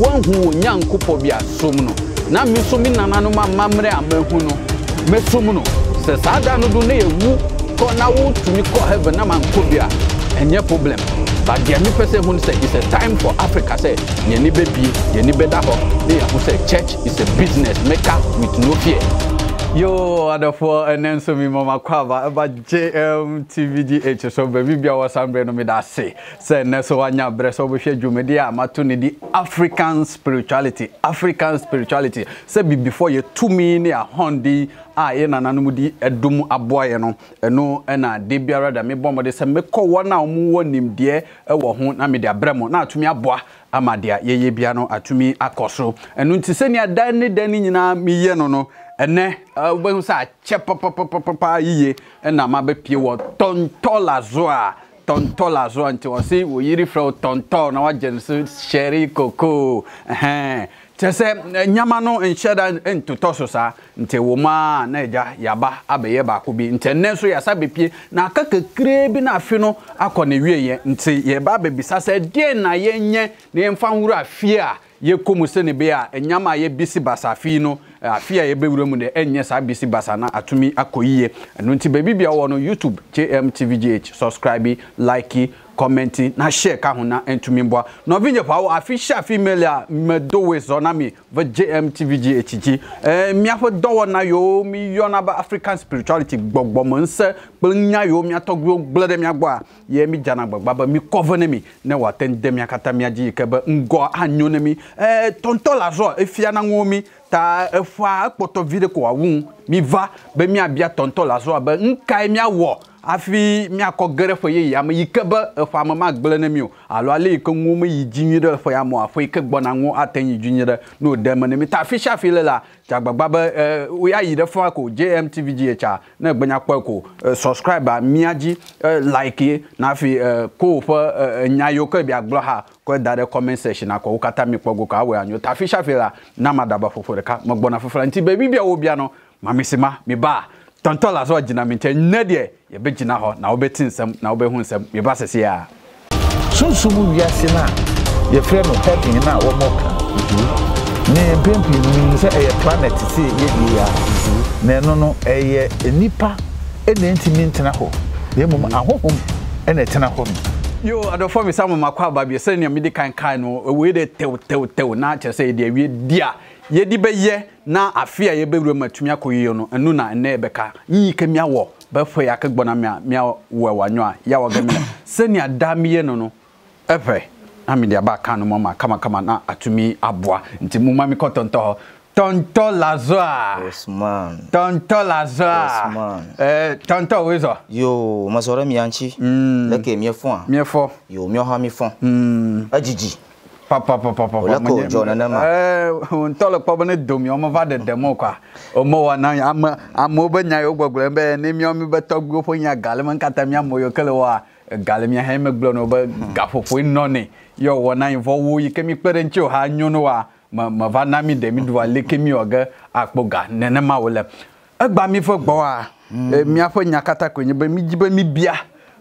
woahu onyankopɔ bi asom no na me nso me nananom amammerɛ amahu no mɛsom no sɛ saa da no do na yɛwu kɔ na wotumi kɔ heaven na mankɔ bi a ɛnyɛ problem but deɛ mepɛ sɛ hu no sɛ is a time for africa sɛ yɛni ni yɛni bɛda hɔ ne yɛho sɛ church is a business maker with no fear yo adafo ene eh, nso mi mama kwaba eba jm tvgh so baby bia wa sambre no me da se se ne so wanya bre so bo hwe a mato ne di african spirituality african spirituality se bi before ye to me ne a hondi a ye nananom di edum eh, eh, aboa ye no eno na de biara da me bomode se mekɔ wɔ na ɔmo wɔ nimdeɛ ɛwɔ ho na me abrɛ mo na atumi aboa ama deɛ yɛyɛ bia no atumi akɔ so ɛno nti sɛnea dan ne dan ne nyinaa meyɛ no no ene eh, wobe ŋusẽ atse papapapa yiye ena ma be pie wɔ tɔntɔ a zɔa tɔntɔ nti wɔ si wò yiri tɔntɔ na wa dze nusu sɛri koko ɛhɛn sɛ eh, nyama no so saa nti ma na e yaba abɛyɛ baako bi nti ɛnɛ nso na aka kakra bi na afi no akɔ ne nti yɛba abɛbisa sɛ na yɛnyɛ na yɛmfa a yɛkɔ mu a e afi a yɛbɛwura mu deɛ ɛnyɛ saa bisi basa na atumi akɔ yie ɛno nti baabi no youtube jmtvgh subscribe like commenting na share ka ho na ntumi mboa na obi wo afi share afi mail a medo we so na mi v jm tvg echichi eh miafo dowo na yo mi yo na ba african spirituality gbogbo mo nse pnya yo mi atogbo gblede mi agbo ye mi jana gbagba ba mi cover ne mi na wa ten dem ya kata mi aji ke ba ngo anyo ne mi eh tonto la zo efia na nwo mi ta efa kpoto vide ko awun mi va be mi abia tonto la zo ba nkai mi awo hafi míakɔ ge ɖe ƒe yeye ame yi ke be eƒea me magblẽ ne mi o alo ale yi ke ŋu me yi dzi nyui ɖe ƒe ya me aƒe yi ke gbɔna ŋu ate yi dzi nyui ɖe ne o de me ne mi ta afi sia le la dzagbagba be wo e, ya yi ɖe fɔa ko jmtv dzi etsa ne gbenyakpɔe ko e, subscribe mía dzi e, like na hafi ko ƒe nya yiwo ke biagblɔ ha kɔ da ɖe comment section akɔ wo katã mi kpɔ go ka awɔ anyo ta afi sia la na ma ɖaba ƒoƒo ɖeka me gbɔna fefela ŋuti be bibia bia nɔ mamisima mi ba tɔntɔn la zɔ dzina ne deɛ yɛbɛgyina hɔ na wobɛti nsɛm na wobɛhu nsɛm yɛba sɛseɛ a sunsum wiase no a yɛfrɛ no heaven no a wɔmɔ ka ne mpempem nim sɛ ɛyɛ planet se yɛdie a na ɛno no ɛyɛ nnipa ɛna ɛntumi ntena hɔ na mmom ahohom ɛna ɛtena hɔ no yo adɔfoɔ me sa moma kɔ aba biɛ sɛnea mede kan kae no ɛwei de tewtewtew na kyerɛ sɛ yɛde awie di a yɛde bɛyɛ na afe a yɛbɛwura mu atumi akɔ yie no ɛno na ɛnɛ yɛbɛka yiyika mi bɛfɛ yake gbɔna mia mia wɔ wanyɔa ya wɔ gɛmina sɛnea daa mi no no ɛfɛ na mi de aba kan no ma kamakama na atumi aboa nti mu ma mi kɔ tɔntɔ hɔ mm. tɔntɔ lazɔa osman tɔntɔ lazɔa osman ɛɛ tɔntɔ wezɔ. yoo masɔrɔ miyanci. lɛkɛ miɛ fɔ a. miɛ fɔ. yoo miɛ hɔn mi ɛjiji. Mm ntɔle kpɔ be ne domi wɔme va ɖeɖem o kɔa womewɔ na ame amewo be nya yiwo gbɔgblɔm be ne miawo mi be tɔgbuiwo ƒe nya ga le me nkata mi amewo yiwo ke le wɔa eh, ga le mia hã megblɔ no be gaƒoƒoe nɔnɛ ye wɔ na yivɔ wo yi ke mi kpe ɖe ŋuti o ha nyo no wa me me va na mi ɖe mi ɖu ale ke mi wɔ ge akpɔ ga nenema wòle egba mi ƒe gbɔa miaƒe nya katã koe nye be mi dzi mi bia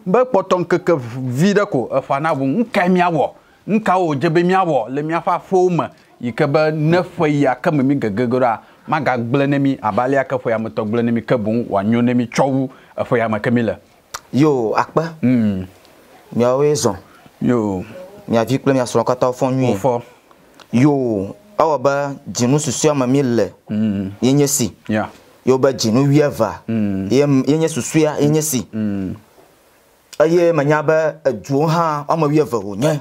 be kpɔtɔ nkeke vi ko eƒa na bu nu kae miawɔ nkawo dze be míawɔ le míaƒe aƒewo me yi ke be ne ƒe yi ake me mí gege ge ɖoa magagblẽ ne mi abe alia ke ƒe yametɔ gblẽ ne mí ke boŋ wòanyo ne mí tsɔ wu eƒe yame ke mí le. yo akpe. Hmm. miawoe zɔn. yo. miavi kple miasrɔ̃ katã wofɔ nyuie. wofɔ. yo ewɔ be dzinu susua me mí le. Hmm. ye nye si. yo be dzinu wuieve. Hmm. ye nye susua ye nye si eye menya be eduwo hã woame wuieve wònye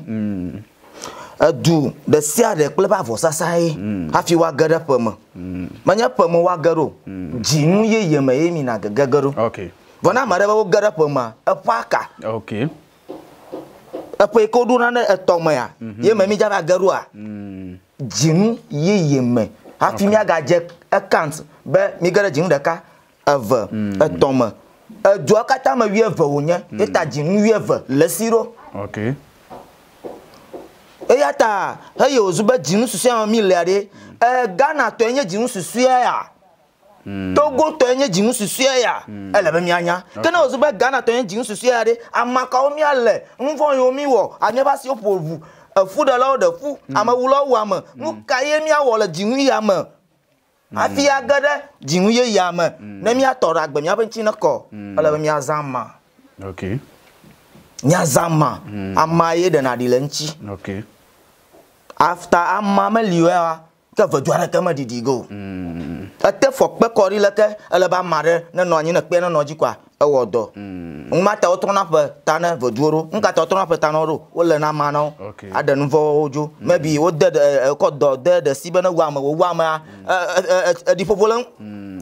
edu ɖe sia ɖe kple eƒe avɔsasa ye hafi woage ɖe ƒe me menye ƒe me woage ɖo dzinu yeye me ye mina gege ge ɖo vɔ na ame aɖe be woge ɖe ƒe mea eƒea ka eƒe yi ke woɖona ɖe etɔ mea ye me mi dza va ge ɖoa dzinu yeye me hafi miagadze ekant be mi ge ɖe dzinu ɖeka eve mm. etɔ me edua katã me wuieve wònye eta hmm. dzinu wuieve le si ɖo eya ta eye wòzu be dzinu susue me mi lia ɖe hmm. e, ghana tɔe nye dzinu susue ya hmm. togo tɔe nye dzinu susue ya ele be mianya ke ne wòzu be ghana tɔe nye dzinu susue ya ɖe amakawo miale nuvɔ yiwo mi wɔ amiaƒe asiwo ƒo ʋu efu ɖe ɖelawo ɖe fu amewulawo wu ame nuka ka mi miawɔ le dzinu ya me hafi mm. age ɖe dzinu yeye ame mm. ne míatɔ ɖe agbe míaƒe ŋuti ne kɔ ele be míazã ma míazã ma ama ye ɖena ɖi le ŋuti after ama meliwo ya ke vedu aɖeke meɖiɖi go ete fɔkpe kɔ ɖi leke elebe ame aɖe ne nɔ anyi ne kpe ne nɔ dzi koa ewɔ dɔ ŋuma ta wotrɔna ƒe ta ne veduwo ɖo ŋka ta wotrɔna ƒe ta na wo ɖo wole na ama na wo aɖe nu vɔwo dzo mebi wode kɔ dɔ de ɖe si be ne wu ame wowu amea eɖiƒoƒo le ŋu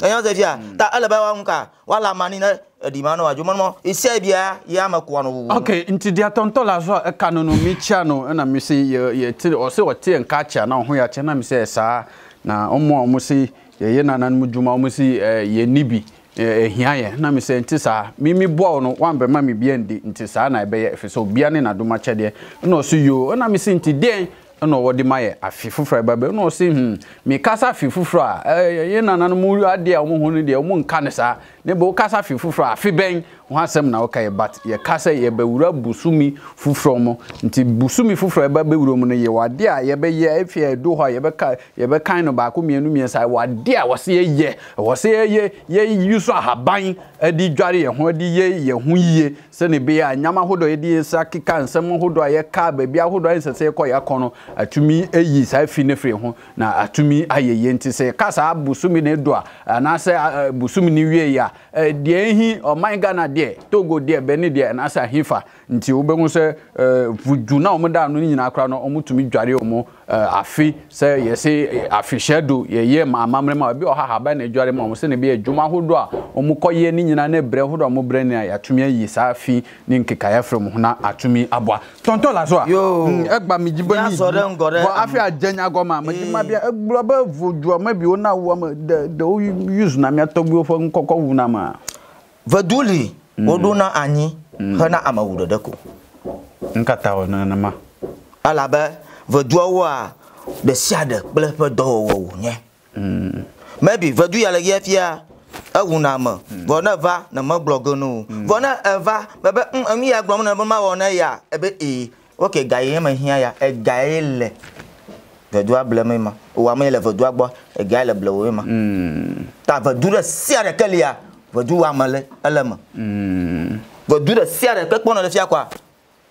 enyazevi a ta elebe woaŋu ka woale ama ni ne ɛdima mano adwuma no ɛsia biara yɛ ama koa no wowo ok nti deɛ tɔntɔ la so a e ɛka no no mekyia no ɛna e me sɛ yɛte ɔsɛ ɔte nka kyea na ɔho yɛakyɛ na me sɛ ɛsaa na ɔmo a ɔmo sɛ yɛyɛ nananom dwuma ɔmo sɛ yɛni bi ɛhia yɛ na me e, sɛ nti saa mimi boa wo no woambɛma me bia ndi nti saa na ɛbɛyɛ ɛfiri sɛ obia ne nadom akyɛdeɛ ɛna ɔso yoo ɛna me sɛ nti dɛn ɛna wɔde ma yɛ afi foforɔ ɛbɛbɛ ɛna ɔse hmm mekasa afi foforɔ a ɛyɛ nananom adeɛ a ɔmo ho no deɛ ɔmo nka ne saa ne bo kasa fi foforɔ afi ben ho asem na woka yɛ but yɛkasa yɛbɛwura busumi foforɔ mu nti busumi foforɔ yɛba bɛwura mu no yɛwɔ ade a yɛbɛyɛ efi ɛdo hɔ a yɛbɛka yɛbɛkan no baako mmienu mmiɛnsa ɛwɔ ade a wɔsɛ yɛyɛ ɛwɔ sɛ yɛyɛ yɛyi so ahaban ɛde dware yɛn ho ɛde yɛ yɛn ho yie sɛne bi a nyama ahodoɔ yɛde yɛn nsa keka nsem ahodoɔ a yɛka baabi ahodoɔ ayɛ sɛ yɛkɔ yɛakɔ no atumi eyi saa fi ne firi ho na atumi ayɛ yie nti sɛ yɛka saa busumi ne do a anaasɛ busumi ne wie yɛ a Eh, deɛ ehi ɔman ghana deɛ togo deɛ benin deɛ ɛnasa ahefa nti wobɛhu sɛ vudu eh, na ɔmo da ano no nyinaa koraa no ɔmo tumi dware ɔmo eh, afe sɛ yɛsɛ afehyɛ do yɛyɛ maamammerɛ ma ebi ɔha haba na adware ma ɔmo sɛ na ebi yɛ adwuma ahodoɔ a ɔmo kɔyɛ nyinaa na brɛ ahodoɔ a ɔmo brɛ ne a yɛatumi ayi saa afi ne nkekaeɛ firi mo ho na atumi aboa tɔntɔn la so a mm, ɛgba me gyiba yi bɔ afe agyanya gɔma me gyima bia egbura mm. bɛ vudu ɔmo bi ona wo ɔmo de de use na mi atɔ bi o nkɔkɔ wu na ma. veduli wodo na anyi. Mm. hena amewu ɖeɖe ko nu katã wɔ nenema elabe veduawoa ɖe sia ɖe kple eƒe dɔwɔwɔ wònye mm. maybe vedu ya le yia fia ewuna ame mm. vɔ ne va ne megblɔ ge no vɔ ne eva bebe enu ya gblɔm ne be mawɔ ne ya ebe ee oke ga ye me hiã ya ega ye le vedua bleme ma o ame le vedua gbɔ ega ye le blewo ma ta vedu ɖe sia ɖe ke lia vedu wa ame le ele me vɔ du ɖe sia ɖe kpekpɔn nɔ ɖe fia kɔa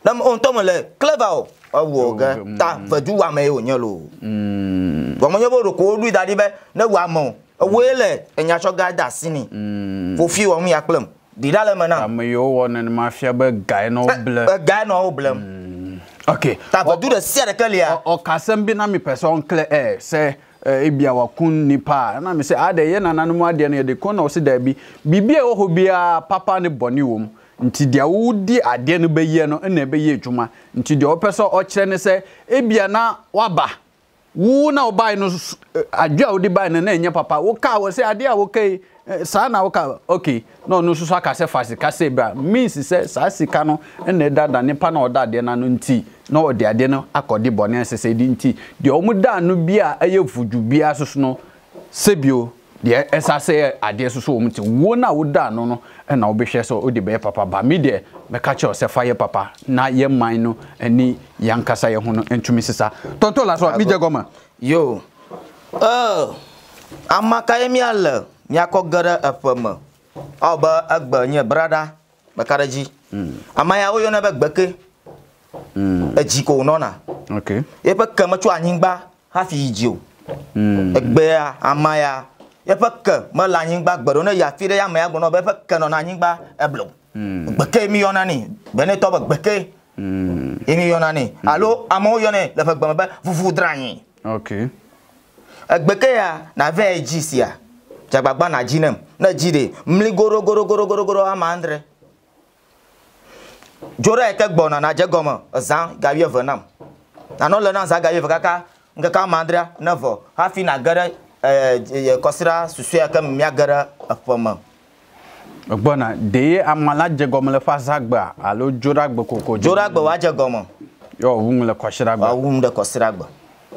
ne o ŋutɔ me le cleva o ewɔ ge ta vedu wɔame ye wònye lo vɔ menye be ɖoko wo ɖoe da ɖi be ne wɔ ame o ewoe le enyatsɔ gã de asi ni fofi wɔm ya kplem ɖiɖa le me na ame yiwo wɔ nenema fia be gae nɔ wo blem gae nɔ wo blem ok ta vedu ɖe sia ɖeke lia ɔkasem bi na mi pɛ sɔn kle ɛ sɛ ebia wakun nipa na mi sɛ ade ah, yɛ nananom adeɛ no yɛde kɔn na ɔsi daabi biribi ɛwɔ hɔ biara papa ne bɔne wɔ mu nti deɛ wodi adeɛ no bɛyie no na ɛbɛyɛ adwuma nti deɛ wɔpɛ sɛ ɔkyerɛ ne sɛ ebia na waba wu na ɔbae no eh, adwe a wode bae no na enye papa woka wɔ sɛ adeɛ a woka yi eh, saa na woka ok na ɔno nso so aka sɛ fa sika sɛ bra means sɛ saa sika no na ɛdada nipa na ɔda adeɛ no ano nti na ɔde adeɛ no akɔde bɔne ɛsɛ sɛ di nti deɛ ɔmo da ano bi a ɛyɛ vudu biara soso no sɛbio deɛ ɛsa sɛ yɛ adeɛ soso wɔ mu nti wo na a woda ano no ɛna wobɛhwɛ sɛ wode bɛyɛ papa ba me deɛ mɛka kyerɛ sɛ fa yɛ papa na yɛ man no ani yɛnkasa yɛ ho no ntumi sesa tonto la so a megye gɔma yo oh, amaka yɛ miale miakɔ ge ɖe eƒe me awo be egbe nye brada meka ɖe dzi mm. ama ya be gbeke mm. edzi ko wònɔna okay. yeƒe ke metso anyigba hafi yi dzi o mm. egbea ama eƒe ke mele anyigba gbeɖo ne yi afi ɖe ya ame ya gblɔ be eƒe ke nɔna anyigba eblo hmm. gbeke mi yɔna nɛ benetɔ be gbeke ye hmm. mi yɔna nɛ hmm. alo amewo yɔnɛ le ƒe gbeme be vuvu dra anyi egbeke ya nava yi dzi sia dzagbagba na dzi nem ne dzi ɖe mli goro ama andre dzo ɖe yi ke gbɔna na dze gɔme ezã gawi eve nam nanɔ le na zã gawi eve kaka ŋkeke ama andrea ne vɔ hafi na ge ɖe Eh, eh, kɔsira susua ke mia ge ɖe eƒeme gbɔna ɖe ame la dze gɔme le ƒe azagbea alo dzoɖagbe koko dzoɖagbe woadze gɔme yɔ wum le kɔsiɖagbe wum ɖe kɔsiɖagbe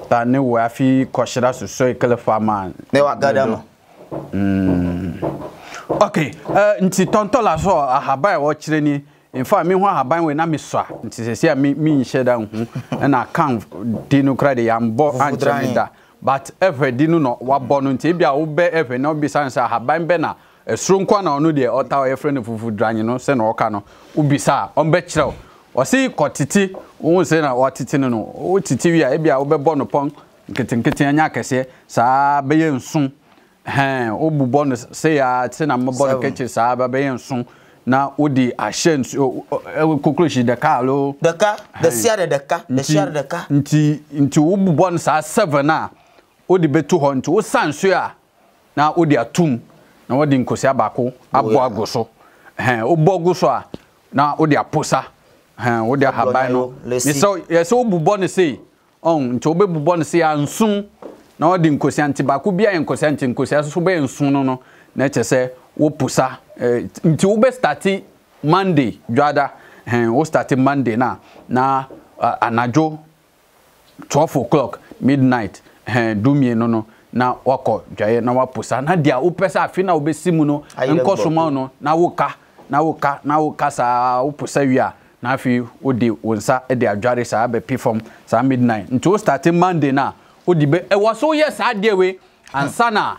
ta ne wɔ hafi kɔsiɖa susɔ yi ke le ƒamea ne woage ɖe me hmm. ok nti eh, tɔntɔ la sɔ ahaba yi wɔtsire ni infa mi ho ahaban wei na mi sɔ a nti sesia mi nhyɛ da nhu ɛna kan dinu kora de yambɔ ankyɛ mi da but efe dinu no na wabɔ eh, no nti ebi a wobɛ na obisa nsa ahaban bɛ na ɛsoro nkwa na ɔno deɛ ɔta ɔyɛfrɛ no fufu dranye no sɛ na ɔka no obisa a ɔmbɛkyerɛ wo ɔsi kɔtete wɔn sɛ na ɔtete no no ɔtete wi a anya saa bɛyɛ nson hɛn obu bɔ no sɛ ya sɛ na mbɔ no kɛkyɛ saa bɛyɛ nson na wodi ahyɛ nsuo kokoroshi deka alo. deka de deka desia de deka. nti nti wobu bɔ wode betu hɔ nti wosa nsuo a na wode atum na wode nkosia baako abɔ ago so wobɔ gu so a na wode aposa wode ahaban no wobubɔ no sei nti wobɛbubɔ no ansom na wode nkosia nti baako bia yɛ nkosia nti nkosua so wobɛyɛ nsu no no na ɛkyɛ sɛ woposa nti wobɛstate monday dwada monday no a na anadwo dumie no no na wakɔ dwaeɛ na waposa na deɛ wopɛ sɛ afe na wobɛsi mu no nkɔsoma no na woka na woka na woka saa woposa wie a na afei wode wo nsa de adware saa bɛpi fam saa midnight nti wo starte monday no a wode bɛ ɛwɔ so woyɛ saa deɛ wei ansa na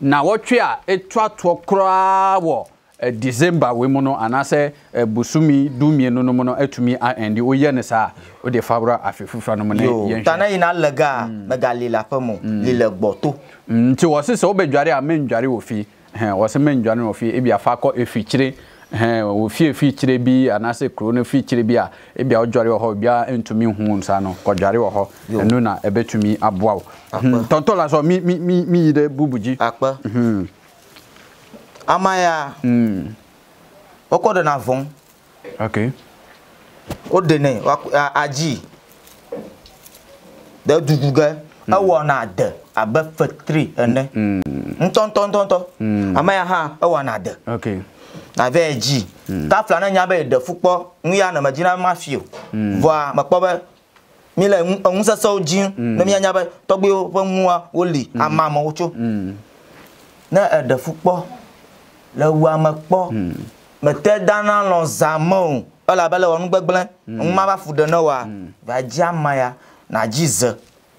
na wɔtwe a ɛtoatoɔ koraa wɔ Eh, december wei mu no anaasɛ eh, bosumi dumienu no mu no atumi eh, aɛnde woyɛ no saa wode fawora afe foforɔ no mu notana yina lega mm. mm. mm, a mɛga lela pɛ mu lele gbɔto nti wɔ se sɛ wobɛdware a mɛndware wɔ fi wɔ se mɛndware wɔ fi ebi afa kɔ efikyire wɔ fikyire bi anaasɛ kuro no fikyire bi a ebi a wodware wɔ hɔ bia ntumi hu nsa no kɔdware wɔ hɔ ɛno na ɛbɛtumi aboa wo tɔntɔla sɛ meyire bubugyi amaya mm okodo na fun okay o de ne aji de duguga awo na de abe factory ene nton ton ton ton amaya ha awo na de okay na Hmm. ta flana nya be de fukpo nya na majina mafio voa makpo be mi le ŋusese wo dzi ne mianya be tɔgbewo ƒe ŋua woli ama amewo tso ne eɖe fukpɔ le wua me kpɔ mete dana lɔ zã me o elabe le wɔ nu gbegblẽ hmm. ŋu ma va fu ɖe ne woa hmm. va dzi ama ya nadzi ze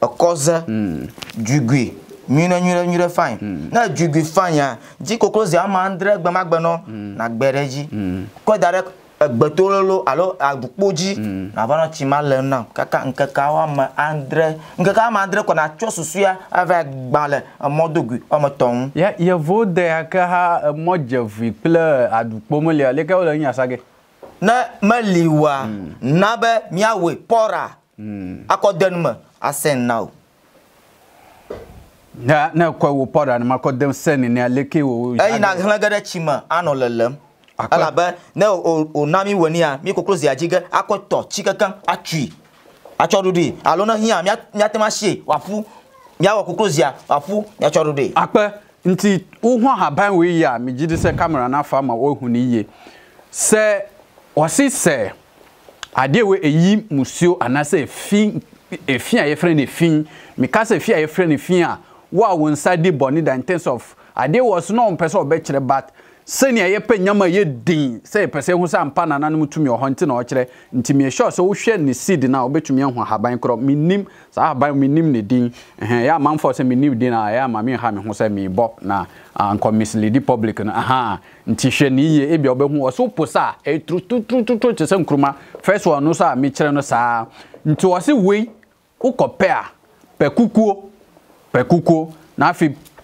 ekɔze hmm. dzugui nyuire nyuire nyuire fain ne dzugui fain ya dzi koklozi ama andre gbemagbe nɔ nagbe ɖe dzi kɔ da ɖe egbetololo alo aɖukpodzi nava mm. nɔ tsi ma le nam kaka nkeke woame andre nkeke woame andre kɔna atsɔ susua ava gbalẽ le emɔdogui woame tɔ̃ ŋu. ya yevu de yake ha emɔ dze vi kple adukpo aɖukpo melia leke wole nyasa ge. ne meli wa mm. na be miawoe pɔra mm. akɔ de nu me asɛn na o. ne ne kɔ wo pɔra ne ma kɔ dem sɛ nenea leke wo. eyina hlẽ ge ɖe tsi me anɔ lelem. alabe ne na mi wɔ nia mi koklozi adzi ge akɔ tɔ tsi kekeŋ atui atsɔ ɖuɖui alo ne hiã miate ma sie wòaƒu miawɔ koklozia wòaƒu miatsɔ ɖuɖui. akpɛ nti wohu ahaban wei yia mi dzi di sɛ kamara n'afa ma wohu ni yie sɛ wɔsi sɛ adeɛ wo eyi musuo anaasɛ efi efi a yɛfrɛ no efi mika sɛ efi a yɛfrɛ no efi a wo a wɔn nsa di bɔ ne da in terms of adeɛ wɔ so na wɔn pɛ sɛ ɔbɛkyerɛ bat. sɛnea yɛpɛ nyama yɛ din sɛ yɛpɛ sɛ ɛho sɛ ampa nti na ɔkyerɛ nti meɛhyɛ sɛ wohwɛ ne seed no a wobɛtumi ahaban korɔ menim saa ahaban menim ne din sɛ menim din a ɛyɛ ama me na ankɔ misledi public no aha nti hwɛ ne yie ebia wobɛhu ɔso wopo sɛ a ɛtututututu kyɛ sɛ nkuruma first a mekyerɛ no saa nti wei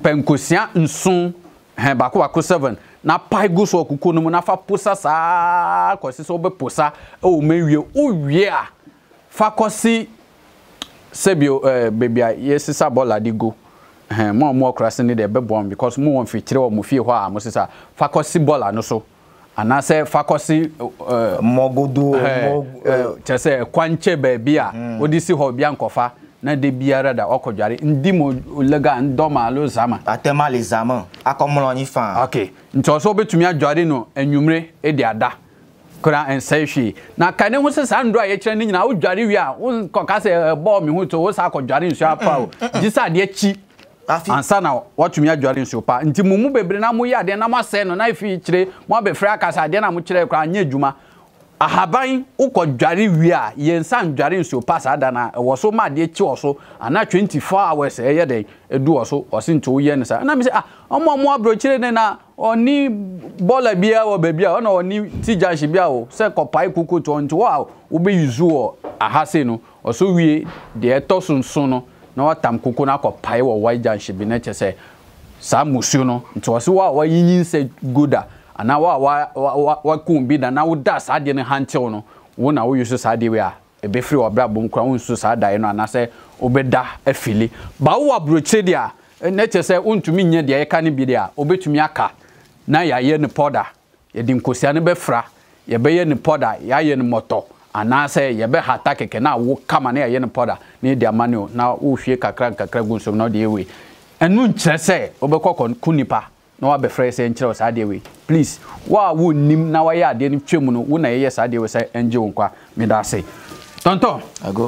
pɛ hɛn baako baako seven na pae gu so ɔkukuo no mu na fa posa saa kɔsi sɛ wobɛposa ɛwɔ mɛwie wowie a fa kɔsi sɛbio ɛɛ beebi a yɛsesa bɔɔla de go hɛn mo a mo ɔkura se ne deɛ ɛbɛbɔ mo because mo wɔn mfikyire wɔ mo fie hɔ a mo sisa fa kɔsi bɔɔla no so anaasɛ fa kɔsi ɛɛ mɔgodo ɛɛ kyerɛ sɛ kwankyɛ beebi a mm. wɔde si hɔ bi ankɔfa. na de biara da ọkọ jare ndimo olega ndọma alo zama. atẹ́mà lè zama akọ́mọlọ ní fan. ok nti ọsọ obetumi adware no enyimire edi ada kora nsa ehwie na kane ne ho sɛ saa ndo a ni ne nyinaa wodware wi a wonkɔka sɛ ɛbɔɔ eh, me ho to wo saa akɔdware nsuo pa o mm, mm, mm. gye sɛ adeɛ kyi ansa na watumi adware nsuo pa nti mo mu bebree na moyɛ adeɛ na moasɛe no na ɛfii kyerɛ moabɛfrɛ aka sɛ adeɛ na mokyerɛ koraa nye juma. ahaban wokɔ ah, dware wie a yɛnsa ndware nsuo pa saa da no a ɛwɔ so ma adeɛ kye wɔ so 24 hours ɛyɛ dɛn ɛdu wɔ so ɔse nti woyɛ no saa na mesɛ ah ɔmo ɔmo aborɔkyire ne na ɔne bɔla biara wɔ baabi a ɔna ɔne ti junction bi a o sɛ kɔpae koko to nti wɔ a wobɛyizu wɔ aha se no ɔso wie deɛ ɛtɔ so no na wɔtam koko no akɔpae wɔ white junction bi no kyɛ sɛ saa musuo no nti ɔse wɔ a wɔyinyi sɛ goda Ana wa wa wa wa bi da na wo da saa deɛ no hantew no wo na wo yusu saa deɛ wei a ebefiri ɔbra bom kora wo nsu saa daeɛ no anaasɛ wobɛda afili ba wo aburokyire deɛ a na kyerɛ sɛ wontumi nyɛ deɛ yɛka no bi deɛ a wobɛtumi aka na yɛayɛ no pɔda yɛde nkosia no bɛfra yɛbɛyɛ no pɔda yɛayɛ no mmɔtɔ anaasɛ yɛbɛhata kɛkɛ na awo kama na yɛyɛ no pɔda na yɛde ama no na wohwie kakra nkakra gu nsom na wode yɛwei ɛno nkyerɛ sɛ wobɛkɔ kɔ nipa na wa wabɛfrɛ sɛ nkyerɛ saa adeɛ wei please wo a wonnim na wayɛ adeɛ no twam no wo na yɛyɛ saa adeɛ wei sɛ ɛngye wo nkwa meda ase tɔntɔ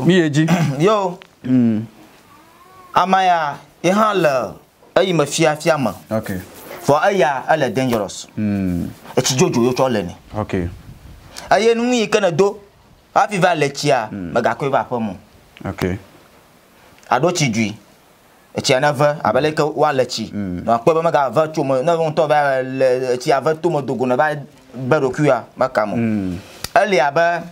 meyɛ gyi yo mm. amaya yɛha lɛ ayi ma fiafia ma okay. fɔ aya ɛlɛ dangerous mm. ɛkyi dzodzo yɔtsɔ lɛ ni okay. nu yi kana do hafi va lɛ tsia mm. megakɔ yi va aƒe mu okay. aɖo tsi dui etsia ne ve abe leke woale tsi hmm. akpɔ be megave tso me ne ŋutɔ va le etsia ve tome dogo ne va be ɖokuia meka mo hmm. eli abe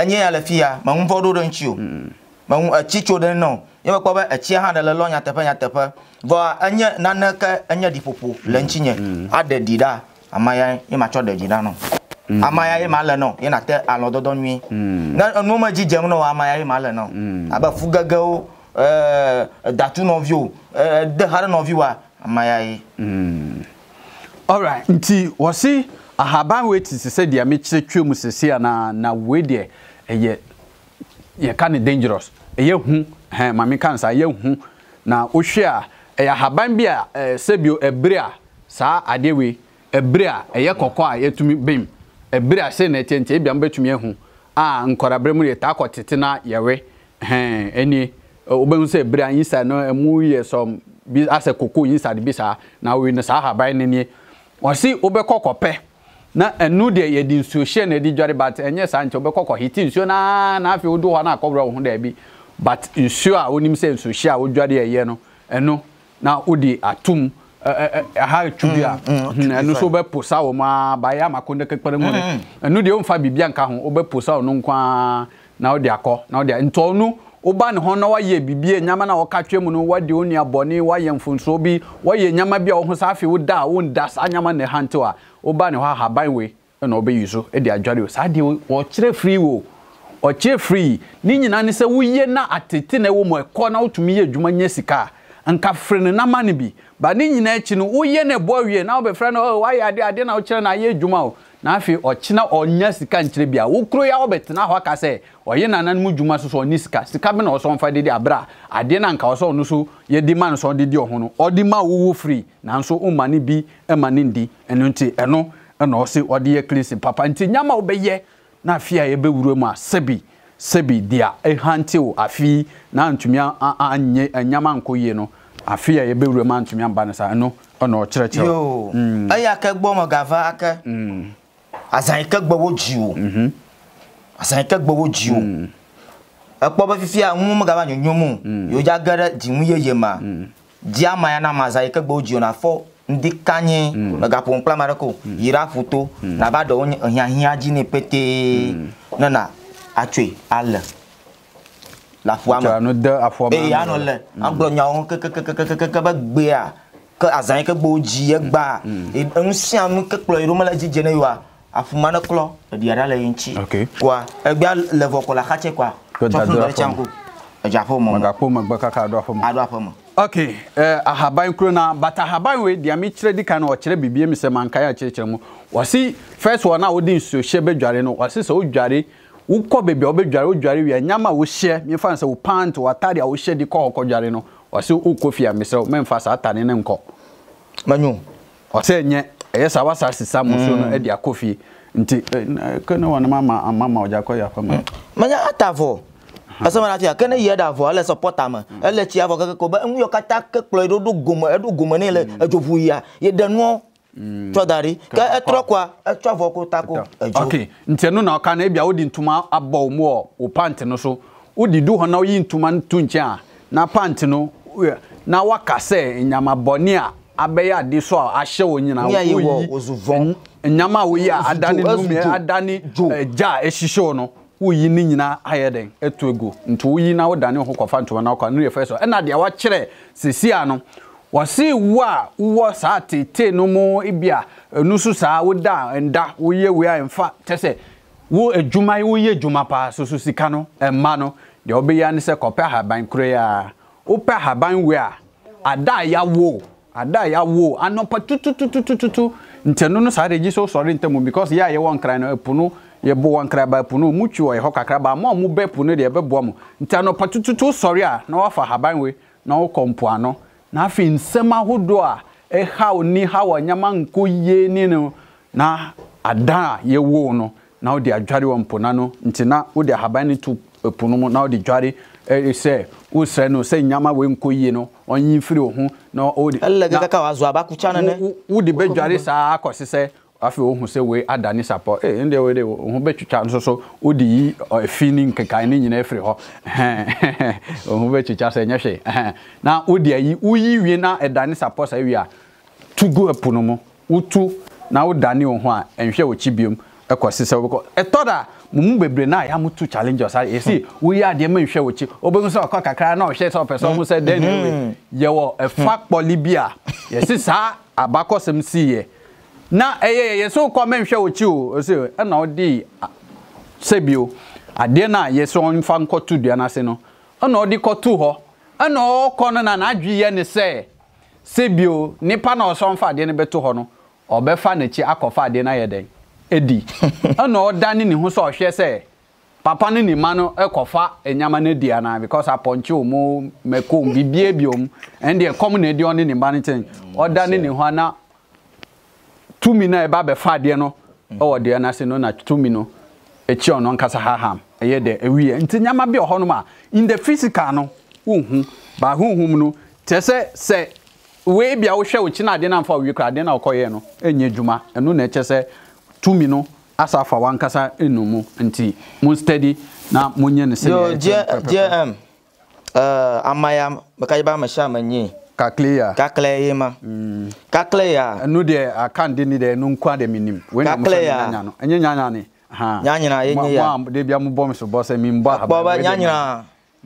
enye ya le fi ya me ŋu vɔ ɖo ɖe ŋutsi o hmm. me ŋu etsi tso ɖe nɔ ye mekpɔ be etsia hã ɖe le lɔ nyateƒe nyateƒe vɔ enye naneke enye ɖiƒoƒo le ŋutsinye aɖe ɖi ɖa amaya ye matsɔ ɖe ɖi ɖa nɔ amaya ye ma le nɔ ye nate alɔdɔdɔ nyuie ne enuwo me dzidzem nɔ amaya ye ma le nɔ abe fugegewo. Eh, datu nɔviwo eh, deha ɖe nɔviwoa amaya ye hmm. alright nti wɔsi ahaban wei ti sɛ deɛ mekyerɛ twɛ mu sese a na na wei deɛ ɛyɛ yɛka ne dangerous ɛyɛ hu hɛn maame kan sa ɛyɛ hu na wohwɛ a ɛyɛ ahaban bi a ɛɛ sɛbio ɛbere a saa adeɛ wei ɛbere a ɛyɛ kɔkɔɔ a yɛtumi bɛm ɛbere a sɛ na ɛtiɛntiɛ ebi a mbɛtumi ɛhu a nkɔrɔ abere mu yɛ taa tete na yɛwe hɛn ɛnie wobɛhu eh, sɛ bere a inside no emu some bi koko inside bi na wei no saa haban no nie ɔsi na ɛnu deɛ yɛde nsuo na yɛde dware but ɛnyɛ saa nkyɛn wobɛkɔ kɔhete nsuo na na afei wodo hɔ na akɔwura wo ho bi. but nsuo a wonim sɛ nsuo a wodware no enu na nso kekpere ho no woba ne ho na wayɛ biribi nyama na a wɔka twɛ mu no wade wo nua bɔne wayɛ mfonsoɔ bi wayɛ nyama bi a wo ho saa afei woda a wonda saa nyama ne hantew a woba ne hɔ ahaban wei ɛna wobɛyi so de adware o saa deɛ wɔkyerɛ firi wo ɔkyerɛ firi ne nyinaa ne sɛ woyɛ na atete na ɛwɔ mu ɛkɔ na wotumi yɛ adwuma nyɛ sika a nka firi no na ma bi ba ne nyinaa akyi no woyɛ na ɛbɔ awie na wobɛfrɛ no oh, wayɛ ade ade na wokyerɛ na ayɛ adwuma o na afei ɔkyena sika nkyere bia wo kuro ya wobɛtena hɔ aka sɛ ɔyɛ nananom dwuma so sɛ ɔne sika sika bi na ɔsɛ nfa didi aberɛ a adeɛ no anka ɔsɛ ɔno so yɛde ma no sɛ ɔde di ɔho no ɔde ma wowo firi nanso woma ne bi ma ne ndi ɛno nti ɛno ɛna ɔse ɔde yɛ kristi papa nti nyama wobɛyɛ na afei a yɛbɛwura mu a sebi sebi deɛ ɛhante wo afei na ntumi anyɛ nyama nkɔ yie no afei a yɛbɛwura mu a ntumi amba no saa ɛno ɛna ɔkyerɛkyerɛ mm. ɛyɛ akɛgbɔmɔ gava mm. azanyi ke gbewo dzi o azanyi ke gbewo dzi o ekpɔ be fifia ŋu megava nyonyom o dza ge ɖe dziŋu yeye ma dzi ama ya na ama azanyi ke gbewo dzi o nafɔ ndi kanye megaƒo nu kple ame aɖe ko yi ɖa ƒuto nava ɖewo nye ehiahia dzi nɛ petee nena atsoe ale le aƒua me anu de aƒua me eye anɔ le agblɔ nyawo kekekekekeke be gbea ke azanyi ke gbewo dzi egbea enu ke kplɔ yi ɖo mele dzidze ne yewoa afumane klɔ eɖia ɖa le ye ŋtsi wa egbea le vɔ kɔ la xatse kɔa tsɔfunu dɔ ɖe tsia ŋku edze aƒe mɔ magakpɔ megbe kaka aɖo aƒe mɔ aɖo aƒe mɔ ok eh, ahaban kuro na but ahaban wei deɛ mekyerɛ di ka na ɔkyerɛ bibie me sɛ mankae akyerɛkyerɛ mu wɔse first one a wode nsuohyɛ bɛdware no wɔse sɛ wodware wokɔ baabi a wobɛdware wodware wie nyama a wohyɛ mefa no sɛ wo pant watade a wohyɛ de kɔ ɔkɔdware no wɔse wokɔ fie a mesrɛ wo memfa saa atane no nkɔ manyo ɔsɛ nyɛ ɛyɛ saa wasa asesa musuo no mm. de akɔ fie nti eh, eh, kɛne wɔn ma ama ama ma ɔgya kɔ yɛ afa ma. Mm. manya ata avɔ asɛm na tia kɛne yɛ da avɔ ɛlɛ sɔpɔta ma ɛlɛ tia avɔ kɛkɛ kɔ bɛ ŋu yɔ kata kɛkplɔ yi do do gome ɛdo gome ne le edzovu mm. yia yɛ dɛ nuɔ tsɔ da ɖi ke etrɔ kɔa etsɔ avɔ ko ta ko edzo. ok ntɛnu na na ebia wodi ntoma abɔ wo mu wɔ no so udi do hɔ na woyi ntoma tu nkyɛn na pant no na waka sɛ nyamabɔni abeya ade so a ahyɛ wɔ nyinaa woyi ozuvɔn nyama a woyi a adane numiɛ adane eh, gya a ɛhyehyɛ wo no woyi ne nyinaa ayɛ dɛn ɛto ego nti woyi na wodane ho kɔfa ntoma na wokɔ no yɛ fɛ so ɛna deɛ wakyerɛ sesi a no wɔse wo a wowɔ saa tete no mu ibia a ɛnu so saa woda nda woyɛ wei a ɛmfa kyɛ sɛ wo adwuma woyɛ adwuma paa so so sika no ɛmma no deɛ wobɛyia ne sɛ kɔpɛ ahaban kora yi a wopɛ ahaban wei a ada a yɛawo ada ya wo anɔpa tutututututu ntɛnu no saa de gyi so sɔre ntɛmu because yɛ a yɛwɔ nkran no ɛpo no yɛbɔ wɔn nkran ba ɛpo no mu twi wɔ ɛhɔ kakra ba ama ɔmo bɛ po no deɛ ɛbɛboa mo nti anɔpa tututu sɔre a na wafa haban we na wɔkɔ mpoano na afei nsɛm ahodoɔ a ɛha oni ha wɔ nyama nko yie ni no na ada a yɛwo no na wɔde adware wɔ mpo na no nti na wɔde haban no tu ɛpo no mu na wɔde dware Eh, eh, sɛ wosrɛ no sɛ nyama wei yie no ɔnyi mfiri wo ho na wode bɛdware saa akɔse sɛ afei wohu sɛ wei adane sapɔ eh, ndeɛ wei de ho bɛtwitwa nso so wode yi afi ne nkekae ne nyina hɔ ho bɛtwitwa sɛ ɛnyɛ hwee na wode ayi woyi wie na ɛdane sapɔ saa wie a tu gu no mu wotu na wodane wo ho a ɛnhwɛ biom ɛkɔse a mu bebree na yà mu tu challenges ayi ah, esi hmm. woyi adeɛ ma nhwɛ wɔkyi obinrin sɛ ɔkɔ kakra na ɔhwɛ sɛ ɔpɛ sɛ ɔmo sɛ den ewe hmm. yɛwɔ ɛfa hmm. kpɔli bi a yɛsi saa abakɔsɛm si yɛ na ɛyɛ yɛ so kɔ mɛ nhwɛ wɔkyi o na ɛna ɔdi sɛbio ade na yɛ so ɔnfa nkɔtu dua n'ase no ɛna ɔdi kɔtu hɔ ɛna ɔkɔ no na na n'adwi yɛ ne sɛ sɛbio nipa na ɔsɔnfa adeɛ no bɛto hɔ no ɔbɛfa n'akyi akɔfa adeɛ no ayɛ den edi ɛna ɔdane ne ho sɛ ɔhwɛ sɛ papa ne ne ma no ɛkɔfa ɛnyama no di anaa because apɔnkye wɔ mu bibie na ɛdi ɔne ne ma no ne ho ana tumi ɛba bɛfa adeɛ no ɛwɔ deɛ no ase no na tumi no ɛkyi ɔno nkasa haham ɛyɛ dɛ ɛwiɛ nti nyama bi ɔhɔ a in the physical no wohu baahohom no kyɛ sɛ sɛ bia wohwɛ wo kyi no adeɛ no amfa adeɛ no a wokɔyɛ tumi no asa afa wankasa ɛnu mu nti mo steady na mo nye ne sɛnea ɛkyɛ pɛpɛpɛ. jm uh, amaya mɛka yɛ ba amahyɛ amanyi. kakleya kakleya ma mm. kakleya ɛnu deɛ akande ni deɛ ɛnu nkwa deɛ mi nim wɔn na mo sɛ nyanya no ɛnyɛ nyanya ni nyanyina ye nye ya mo debia mo bɔ mi so bɔ sɛ mi mbɔ ahaba bɔ bɛ nyanyina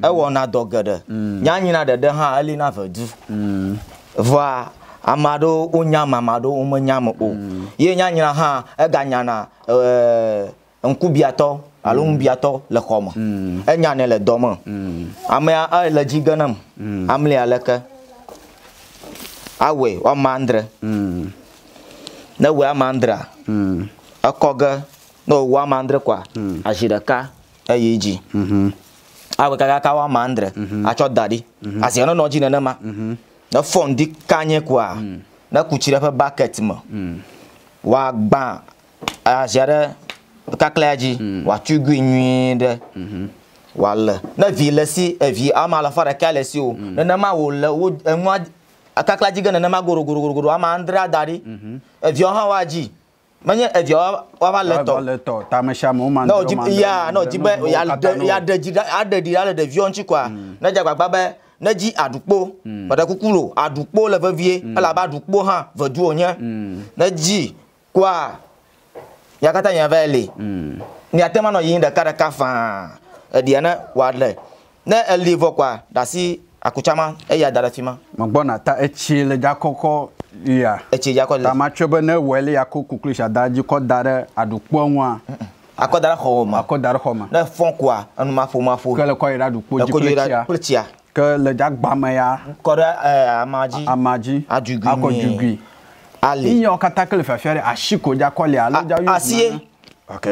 ɛwɔ na dɔ gɛdɛ mm. nyanyina dɛdɛ hã ɛli na fɛ du mm. voa Amado unyama amado umenyama o oh. mm. ye nyanyra hã eganyana ŋkubiatɔ eh, alo ŋubiatɔ mm. le xɔme mm. enyane le doma ame a eh, le jiganam amle nam awe wa mandre na andre ne wɔe ame andrea ekɔ ge ne wòwɔ ame andre koa azi ɖeka eyi dzi awɔe kakaka woame andre na fɔn di kanye koa mm. ne ku tsi ɖe eƒe bucket me mm. woagbã azia ɖe kaklaya dzi mm. woatugui nyuie ɖe -hmm. woalé ne vi le si evi ama alafa ɖeka le si o mm. nenema wòle wo enua e kaklaya dzi ge nenema gorogorogoro ame andre ada ɖi mm-hmm. eviawo hã woadzi menye eviawo woava le tɔ le tɔ tamesiame wo mandro mandro ya nɔ di be ya ɖe dzi ɖe ale ɖeviawo ŋuti koa ne dze agbagba be ne dzi aɖukpo meɖekuku hmm. lo aɖukpo le vevie elabe hmm. aɖukpo hã vedu wonye hmm. ne dzi kua ya katã nya va le miate ma nɔ yiyim ɖekaɖeka fãa eɖia ne wòale ne eli vɔ kua ɖasi akutsama eya da ɖe fi ma. megbɔna ta etsi le dza kɔkɔ ya. etsi dza kɔkɔ le. tamatsɔ be ne wɔ ele ya ko kukli sada dzi kɔ da ɖe aɖukpoa ŋua akɔda ɖe xɔwɔ me akɔda ɖe xɔ ma ne fɔn koa enuma ƒomaƒo. ke le kɔ yi ɖe aɖukpo dzi kple tsia ke le dzagbame ya kɔ ɖe amadzi amadzi adugui akɔ dugui ali inyɔ katã ke le fiafia ɖe asi ko dza kɔli alo dza yɔ asie ok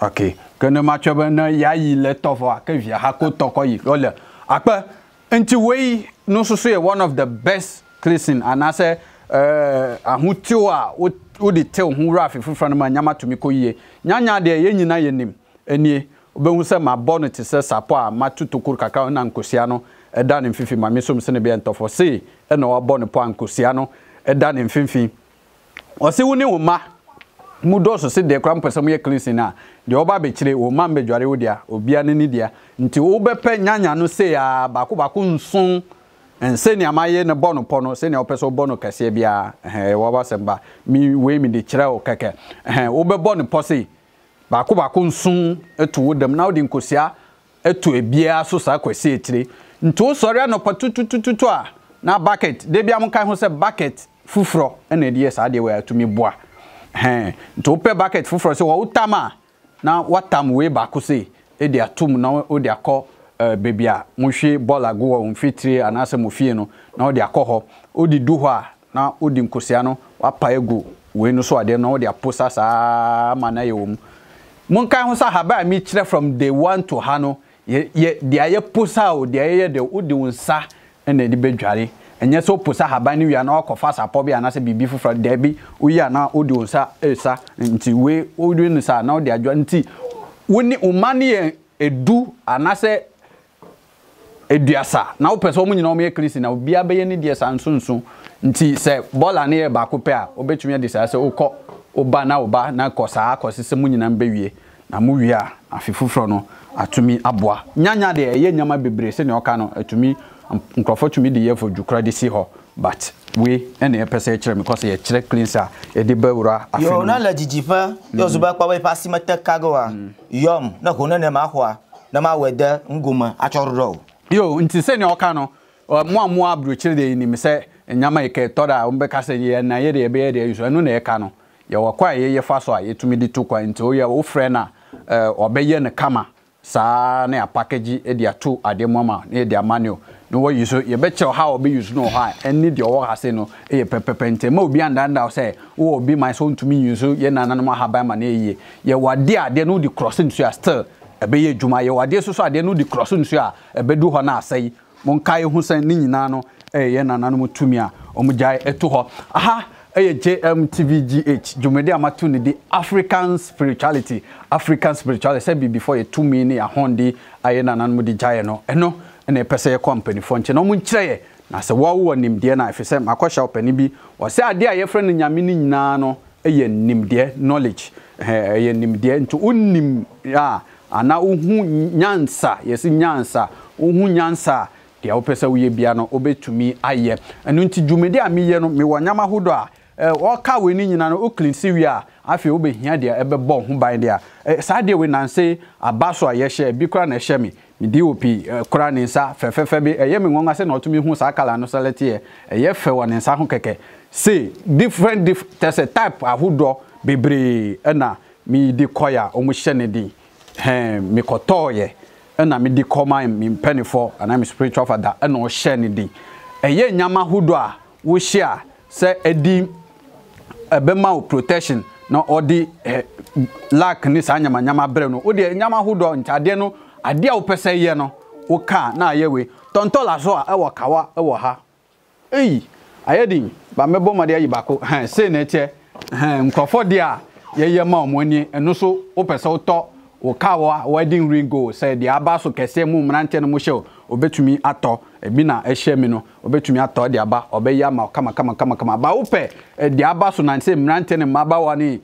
ok ke ne ma tsɔ be ne ya yi le tɔvɔa ke via ha ko tɔ kɔ yi wole akpe ŋuti woyi nususu ye one of the best christian anase ɛɛ ahutiwo a wode tew ho wura afi foforɔ no nyama tumi kɔ yie nyanya deɛ yɛn nyinaa yɛ nim enie wobɛhu sɛ mabɔ no te sɛ sapɔ a matutu koro kakra na nkosia no ɛda ne mfimfin maame som sene bia ntɔfo se ɛna wabɔ ne po ankosia no ɛda ne mfimfin ɔse wo ne wo ma mu dɔɔso se deɛ kora mpɛ sɛ moyɛ cleansing a deɛ ɔba abɛkyire wo ma mbɛdware wo dea obia ne ne dea nti wobɛpɛ nyanya no sei a baako baako nson nsɛnea mayɛ ne bɔ no pɔ no sɛnea wopɛ sɛ ɔbɔ no kɛseɛ biaa wɔbasɛm ba me wei mede kyerɛ wo kɛkɛ wobɛbɔ no pɔ sei baako baako nson to wo dam na wode nkosia to ebia so saa kwasi akyire nti wosɔre anɔpa tutututu a na bucket de bia ho bucket saa boa pe bucket a na watam wei baako se ɛde atom na wode akọ uh, baabi a mohwe bɔl ago wɔ mfitire anaasɛ mo fie no na du a na wode nkosua no wapa no so na aposa saa ma na ho haba a from day one deɛ yɛ posa o deɛ yɛ de wode wo nsa na ɛde bɛdware ɛnyɛ sɛ woposa haban no bi bi na wo nsa e nti adwa nti edu eduasa na wopɛ sɛ nyina nyinaa wɔyɛ kristi na obi bɛyɛ ne deɛ saa nsonson nti sɛ bɔɔla ne a wɔbɛtumi de na woba na kɔ saa akɔsesɛ mu nyinaa mbɛwie na mu atumi aboa nyanya deɛ ɛyɛ nyama bebree sɛnea ɔka no atumi um, nkurɔfoɔ tumi de yɛ fo dwukora de si hɔ but we ɛna yɛpɛ sɛ yɛkyerɛ mi kɔsɛ yɛkyerɛ cleanser yɛde bɛwura afei na le dzidzi ƒe yɔ zɔ bɛ kpɔ be ka ge wa yɔm ne ho ne ne ma xɔa ne ma wɔe de ŋgome yo nti sɛnea ɔka no mu a mu aburokyire de nim sɛ nyama yi ka ɛtɔ da a wɔn sɛ yɛ na yɛ de yɛbɛyɛ de yɛ ɛnu na yɛka no yɛwɔ kɔ a yɛyɛ fa so a yɛtumi de to kwan nti oyɛ ofrɛ na ɔbɛyɛ ne kama saa na yɛapackage e de ato adeɛ mu ama na yɛde e ama ne o na wɔyi so yɛbɛkyerɛw ha a wɔbɛyi so no wɔ hɔ a ɛne deɛ ɔwɔ hase no yɛ pɛpɛpɛ ntɛ ma obi andanda sɛ wowɔ obi man sɛ wontumi yi so yɛ nananom ahaban ma no yɛyie yɛwɔ adeɛ adeɛ no wode krɔse nsuo a still ɛbɛyɛ adwuma yɛwɔ adeɛ so so adeɛ no wode krɔse nsuo a ɛbɛdu hɔ no asɛe monkae ho sɛ ne nyinaa no ɛyɛ nananom tumi a ɔmogyae ɛto hɔ aha ɛyɛ jmtvgh dwumadi a mato ne de african spirituality african spirituality sɛ biribifoɔ yɛ tumi ne ahɔnde ayɛ nananom de gyaeɛ no ɛno ɛna ɛpɛ sɛ yɛkɔ mpanimfoɔ nkyɛn na ɔmo nkyerɛ na sɛ wɔwowɔ nimdeɛ no a ɛfiri sɛ makɔhyɛ ɔpani bi ɔsɛ adeɛ a yɛfrɛ no nyame no nyinaa no ɛyɛ nimdeɛ knowledge ɛyɛ nimdeɛ nti wonim a anaa wohu nyansa yɛsi nyansa wohu nyansa a deɛ wopɛ sɛ woyɛ bia no wobɛtumi ayɛ ɛno nti dwumadi a meyɛ no mewɔ nyama ahodoɔ a ɔka eh, wei ni nyina no wokili si a afei wobɛhia deɛ ɛbɛbɔ ho ban deɛ a eh, saa deɛ wei nanse aba so a yɛhyɛ bi na ɛhyɛ me medi wɔ pii eh, koraa ne nsa fɛfɛɛfɛ bi ɛyɛ me sɛ na ɔtumi hu saa kala no sɛlɛteɛ ɛyɛ fɛ wɔ ne nsa ho kɛkɛ se different dif tɛsɛ type ahodoɔ bebree ɛna mede kɔyɛ a ɔmo hyɛ ne hɛn mekɔtɔɔyɛ ɛna mede kɔma me ɛbɛma wo protection na ɔde ɛ lack ne saa nyamanyama brɛ no wodeɛ nyama ahodoɔ ntadeɛ no adeɛ a wopɛ sɛ yɛ no wo kaa na ayɛ wei tɔntɔla so a ɛwɔ kawa ɛwɔ ha eyi ayɛ den ba mɛbɔ mɔde ayi baako hɛn sei na ɛkyɛ hɛn nkurɔfoɔ deɛ a yɛyɛ ma wɔn ani ɛno so wopɛ wotɔ wo kaa wɔ wedding ring o sɛ deɛ aba so kɛseɛ mu mmeranteɛ no mo hyɛ o obɛtumi atɔ ebi na ɛhyɛ mi no obɛtumi atɔ deɛ aba ɔbɛyi ama kama kama kama kama aba wopɛ deɛ aba so nante mmeranteɛ ne mmabaawa ne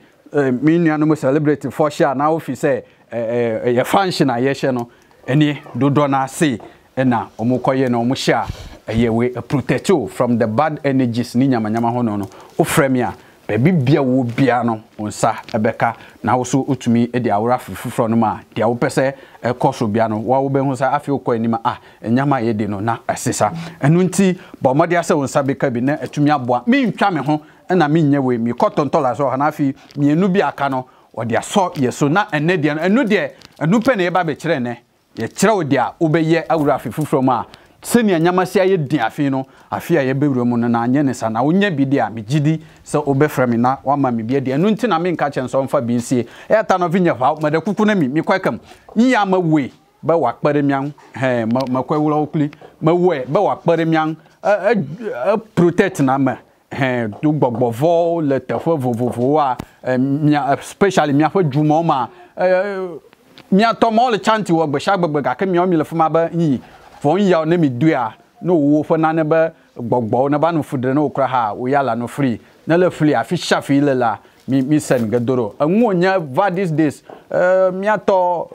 mi nuanom celebrate fɔ hyɛ a na wofi sɛ ɛɛ yɛ fanhyɛ na yɛhyɛ no ɛni dodoɔ na ase ɛna wɔn kɔyɛ na wɔn hyɛ a ɛyɛ we protect you from the bad energies ne nyamanyama hɔ no no wofrɛ mi a. baabi bia wo bia no wo nsa ɛbɛka na wo so wotumi de awora foforɔ no ma, a deɛ wopɛ sɛ ɛkɔ so bia no wa wobɛhu sa afei wokɔ anim a ɛnyama ah, a yɛde no na ɛsesa ɛno nti bɔ mmɔde asɛ wo nsa bɛka bi na atumi aboa ntwa me ho ɛna menyɛ wei mekɔtɔntɔla sɛ ɔhana afei mmienu bi aka no ɔde asɔ yɛ so na ɛnɛ deɛ enu ɛno deɛ ɛno pɛ na yɛba bɛkyerɛ nnɛ yɛkyerɛ wo deɛ a wobɛyɛ awura afe foforɔ mu a sɛnea nyama si ayɛ den afei no afei a yɛbɛwura mu no na anyɛ ne sa na wonya bi deɛ a megye di sɛ wobɛfrɛ me na woama me bi adeɛ ɛno nti na menka kyɛ nsɛ ɔmfa bi nsie ɛɛta no vinyɛ hwa mada kuku no mi mekɔ kam yiya ama wue bɛ wɔ akpɛre mian hɛn mɛkɔ ewura wo kuli mɛwue bɛ wɔ akpɛre mian ɛ ɛ na mɛ hɛn do gbɔgbɔvɔ le teƒe vovovowo a mia especially miaƒe dumɔ ma ɛ miatɔ le chanti wɔ gbesiagbegbe gake miawo mi le fi vɔ yiyawo ne mi doa ne wo ƒe nane be gbɔgbɔwo ne ba nu fu ɖe ne wo kura hã wo ya la nu fri ne le fli afi sia fi le la mi mi sen ge do ɖo eŋuwo nye va these days ɛɛ miatɔ